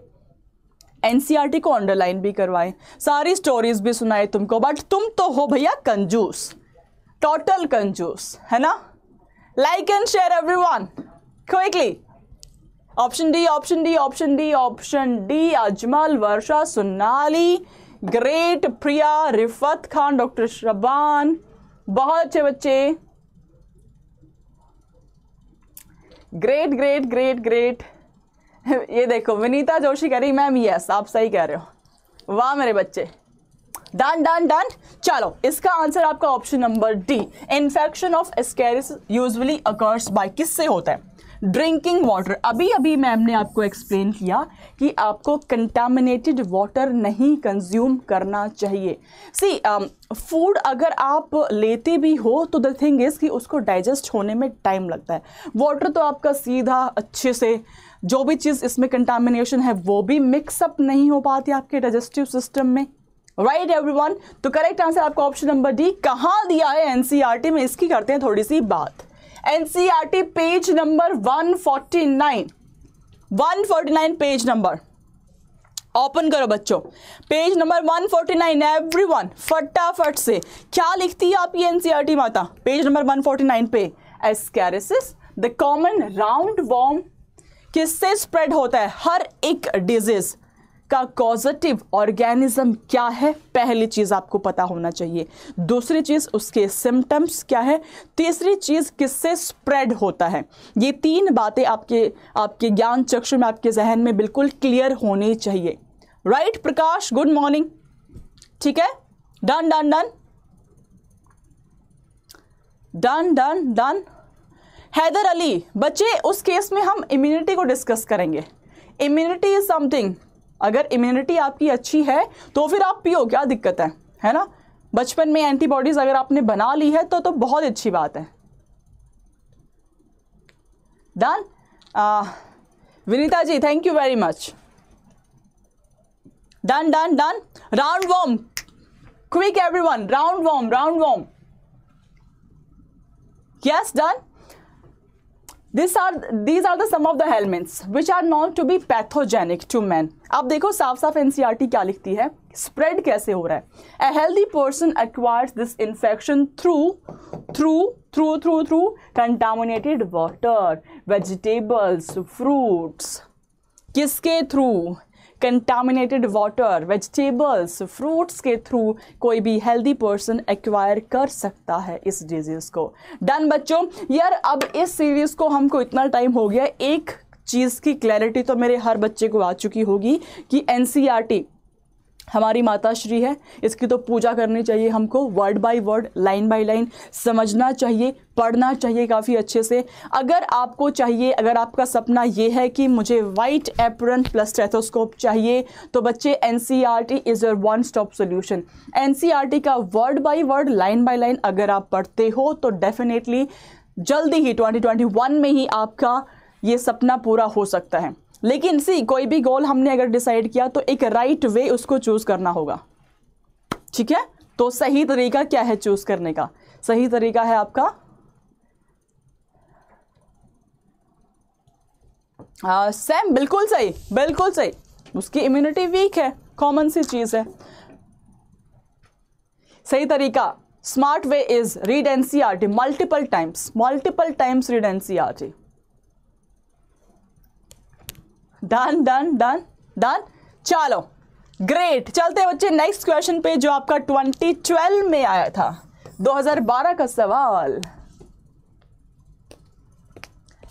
एनसीईआरटी e को अंडरलाइन भी करवाए सारी स्टोरीज भी सुनाए तुमको बट तुम तो हो भैया कंजूस टोटल कंजूस है ना like and share everyone quickly option D option D option D option D Ajmal Varsha Sunali great Priya Rifat Khan doctor Shaban बहुत अच्छे बच्चे ग्रेट ग्रेट ग्रेट ग्रेट ये देखो विनीता जोशी कह रही मैम यस आप सही कह रहे हो वाह मेरे बच्चे डन डन डन चलो इसका आंसर आपका option number D infection of Ascaris usually occurs by किससे होता है ड्रिंकिंग वाटर अभी अभी मैम ने आपको एक्सप्लेन किया कि आपको कंटामिनेटेड वाटर नहीं कंज्यूम करना चाहिए सी फूड um, अगर आप लेते भी हो तो द थिंग इज़ कि उसको डाइजेस्ट होने में टाइम लगता है वाटर तो आपका सीधा अच्छे से जो भी चीज़ इसमें कंटामिनेशन है वो भी मिक्सअप नहीं हो पाती आपके डाइजेस्टिव सिस्टम में राइट एवरी वन तो करेक्ट आंसर आपका ऑप्शन नंबर डी कहाँ दिया है एनसीईआरटी e में इसकी करते हैं थोड़ी सी बात NCERT page number 149 149 page number open करो बच्चों पेज नंबर 149 एवरीवन फटाफट से क्या लिखती है आपकी एनसीईआरटी माता पेज नंबर 149 पे ascariasis the common round worm किससे स्प्रेड होता है हर एक डिजीज़ का कॉजटिव ऑर्गेनिज्म क्या है पहली चीज़ आपको पता होना चाहिए दूसरी चीज़ उसके सिम्टम्स क्या है तीसरी चीज़ किससे स्प्रेड होता है ये तीन बातें आपके आपके ज्ञान चक्षु में आपके जहन में बिल्कुल क्लियर होनी चाहिए right right, Prakash good morning ठीक है done done done done done done Haider Ali बच्चे उस केस में हम इम्यूनिटी को डिस्कस करेंगे इम्यूनिटी इज समथिंग अगर इम्यूनिटी आपकी अच्छी है तो फिर आप पियो क्या दिक्कत है है ना बचपन में एंटीबॉडीज़ अगर आपने बना ली है तो तो बहुत अच्छी बात है done Vinita ji thank you very much done done done round worm quick everyone round worm round worm yes done this are these are the some of the helminths which are known to be pathogenic to man आप देखो साफ साफ NCERT क्या लिखती है spread कैसे हो रहा है a healthy person acquires this infection through through through through through contaminated water vegetables fruits किसके through contaminated water vegetables fruits के थ्रू कोई भी हेल्दी पर्सन एक्वायर कर सकता है इस डिजीज़ को डन बच्चों यार अब इस सीरीज़ को हमको इतना टाइम हो गया एक चीज़ की क्लैरिटी तो मेरे हर बच्चे को आ चुकी होगी कि एन हमारी माता श्री है इसकी तो पूजा करनी चाहिए हमको word by word line by line समझना चाहिए पढ़ना चाहिए काफ़ी अच्छे से अगर आपको चाहिए अगर आपका सपना ये है कि मुझे वाइट एप्रन प्लस स्टेथोस्कोप चाहिए तो बच्चे N C R T is your one stop solution N C R T का word by word line by line अगर आप पढ़ते हो तो डेफिनेटली जल्दी ही 2021 में ही आपका ये सपना पूरा हो सकता है लेकिन सी कोई भी गोल हमने अगर डिसाइड किया तो एक राइट right वे उसको चूज़ करना होगा ठीक है तो सही तरीका क्या है चूज़ करने का सही तरीका है आपका आ, सेम बिल्कुल सही बिल्कुल सही उसकी इम्यूनिटी वीक है कॉमन सी चीज़ है सही तरीका smart way is read N R T multiple times multiple times read N done done done done चलो ग्रेट चलते बच्चे नेक्स्ट क्वेश्चन पे जो आपका 2012 में आया था 2012 का सवाल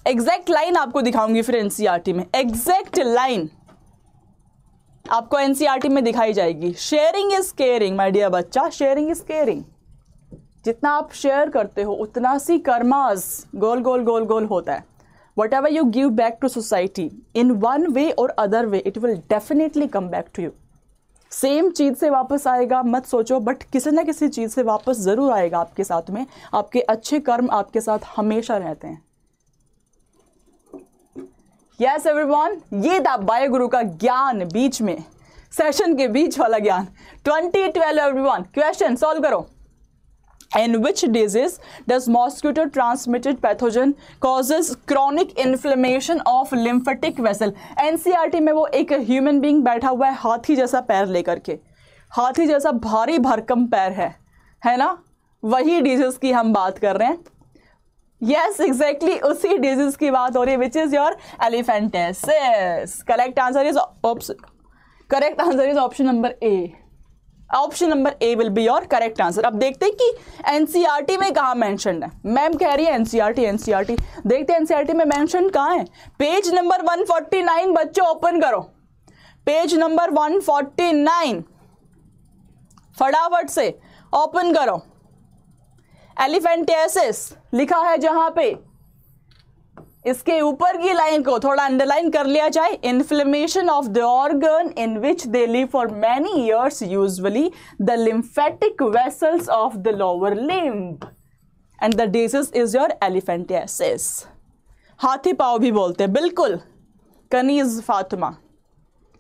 एग्जैक्ट लाइन आपको दिखाऊंगी फिर एनसीईआरटी e में एग्जैक्ट लाइन आपको एनसीईआरटी e में दिखाई जाएगी sharing is caring my dear बच्चा शेयरिंग इज केयरिंग जितना आप शेयर करते हो उतना सी कर्माज गोल गोल गोल गोल होता है whatever you give back to society in one way और other way it will definitely come back to you same चीज़ से वापस आएगा मत सोचो बट किसी ना किसी चीज़ से वापस ज़रूर आएगा आपके साथ में आपके अच्छे कर्म आपके साथ हमेशा रहते हैं यस एवरी एवरीवन ये था बाय गुरु का ज्ञान बीच में सेशन के बीच वाला ज्ञान 2012 एवरीवन क्वेश्चन सॉल्व करो in which diseases does mosquito transmitted pathogen causes chronic inflammation of lymphatic vessel NCERT e में वो एक ह्यूमन बींग बैठा हुआ है हाथी जैसा पैर लेकर के हाथी जैसा भारी भरकम पैर है है ना वही डिजीज की हम बात कर रहे हैं यस एग्जैक्टली उसी डिजीज की बात हो रही है which is your elephantiasis correct answer is correct answer is option number A option number A will be your correct answer अब देखते हैं कि एनसीईआरटी e में कहा मेंशन है मैम कह रही है एनसीईआरटी एनसीईआरटी e e देखते हैं एनसीईआरटी में मेंशन कहा है पेज नंबर 149 बच्चों ओपन करो पेज नंबर 149 फटाफट से ओपन करो एलिफेंटियासिस लिखा है जहां पे इसके ऊपर की लाइन को थोड़ा अंडरलाइन कर लिया जाए inflammation of the organ in which they live for many years usually the lymphatic vessels of the lower limb and the disease is your elephantiasis हाथी पाव भी बोलते हैं बिल्कुल कनीज फातिमा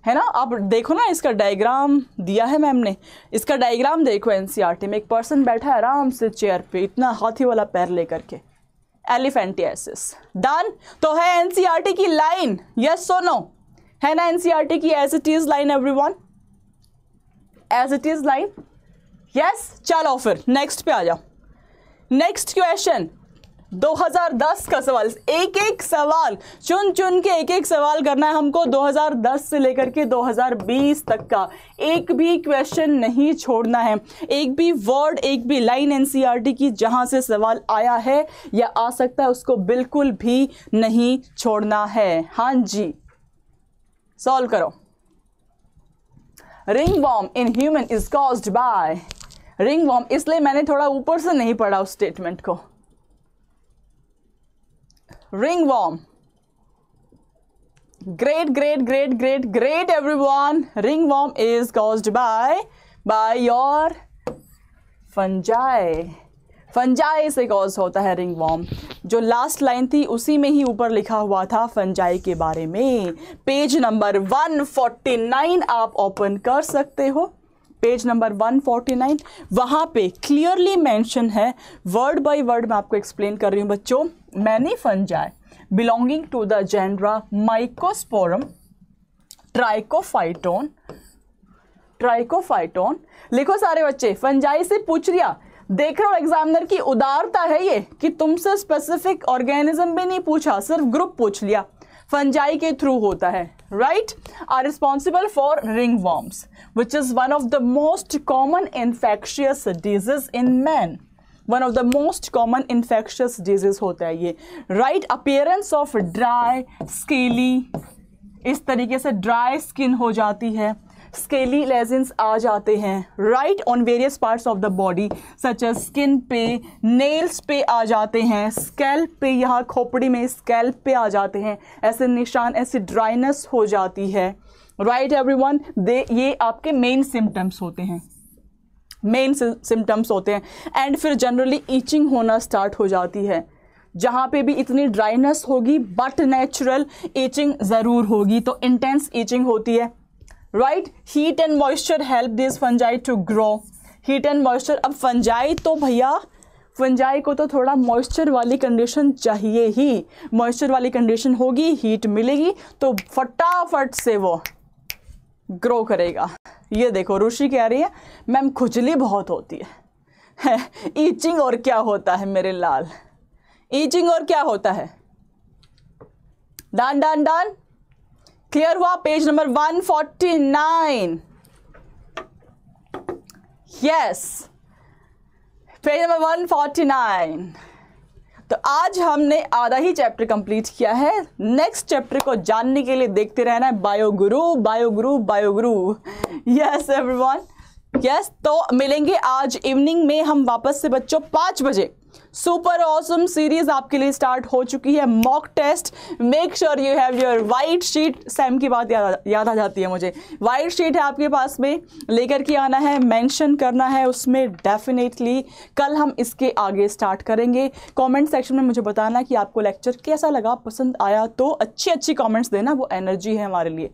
है ना आप देखो ना इसका डायग्राम दिया है मैम ने इसका डायग्राम देखो एनसीईआरटी e में एक पर्सन बैठा है आराम से चेयर पे इतना हाथी वाला पैर लेकर के एलिफेंटियासिस डन तो है एनसीईआरटी e की लाइन यस सो नो है ना एनसीईआरटी e की as it is line everyone as it is line yes चलो फिर नेक्स्ट पे आ जाओ नेक्स्ट क्वेश्चन 2010 का सवाल एक एक सवाल चुन चुन के एक एक सवाल करना है हमको 2010 से लेकर के 2020 तक का एक भी क्वेश्चन नहीं छोड़ना है एक भी वर्ड एक भी लाइन एनसीईआरटी e की जहां से सवाल आया है या आ सकता है उसको बिल्कुल भी नहीं छोड़ना है हाँ जी सॉल्व करो ring worm in human is caused by ring worm इसलिए मैंने थोड़ा ऊपर से नहीं पढ़ा उस स्टेटमेंट को ring great great great great great great everyone ringworm is caused by by by fungi fungi से कॉज होता है रिंग वॉम जो लास्ट लाइन थी उसी में ही ऊपर लिखा हुआ था फंजाई के बारे में पेज नंबर 149 आप ओपन कर सकते हो पेज नंबर 149 वहाँ पे क्लियरली मेंशन है वर्ड बाय वर्ड मैं आपको एक्सप्लेन कर रही हूँ बच्चों many fungi belonging to the genera Mycosporum, Trichophyton, Trichophyton लिखो सारे बच्चे फंजाई से पूछ लिया देख रहे हो एग्जामिनर की उदारता है ये कि तुमसे स्पेसिफिक ऑर्गेनिज्म भी नहीं पूछा सिर्फ ग्रुप पूछ लिया फंजाई के थ्रू होता है right are responsible for ring worms which is one of the most common infectious disease in man one of the most common infectious disease होता है ये right appearance of dry scaly इस तरीके से dry skin हो जाती है scaly lesions आ जाते हैं right on various parts of the body such as skin पे नेल्स पे आ जाते हैं स्केल्प पे यहाँ खोपड़ी में स्केल पे आ जाते हैं ऐसे निशान ऐसी ड्राइनेस हो जाती है राइट एवरीवन दे ये आपके मेन सिम्टम्स होते हैं मेन सिम्टम्स होते हैं एंड फिर जनरली ईचिंग होना स्टार्ट हो जाती है जहाँ पे भी इतनी ड्राइनेस होगी बट नेचुरल ईचिंग ज़रूर होगी तो इंटेंस ईचिंग होती है right heat and moisture help this fungi to grow heat and moisture अब फंजाई तो भैया फंजाई को तो थोड़ा मॉइस्चर वाली कंडीशन चाहिए ही मॉइस्चर वाली कंडीशन होगी हीट मिलेगी तो फटाफट से वो ग्रो करेगा ये देखो ऋषि कह रही है मैम खुजली बहुत होती है ईचिंग और क्या होता है मेरे लाल ईचिंग और क्या होता है डन डन डन क्लियर हुआ page number 149 yes page number 149 तो आज हमने आधा ही चैप्टर कंप्लीट किया है नेक्स्ट चैप्टर को जानने के लिए देखते रहना है Bioguru Bioguru Bioguru yes everyone yes तो मिलेंगे आज इवनिंग में हम वापस से बच्चों पाँच बजे सुपर ऑसम सीरीज आपके लिए स्टार्ट हो चुकी है mock test make sure you have your white sheet Sam की बात याद याद आ जाती है मुझे वाइट शीट है आपके पास में लेकर के आना है मेंशन करना है उसमें डेफिनेटली कल हम इसके आगे स्टार्ट करेंगे कमेंट सेक्शन में मुझे बताना कि आपको लेक्चर कैसा लगा पसंद आया तो अच्छी अच्छी कॉमेंट्स देना वो एनर्जी है हमारे लिए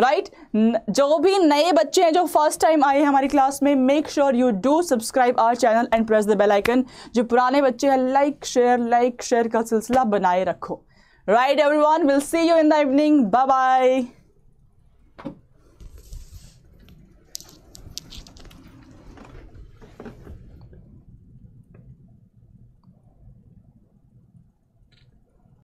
राइट right? जो भी नए बच्चे हैं जो फर्स्ट टाइम आए हैं हमारी क्लास में make sure you do subscribe our channel and press the bell icon जो पुराने बच्चे हैं लाइक शेयर लाइक शेयर का सिलसिला बनाए रखो right everyone will see you in the evening bye bye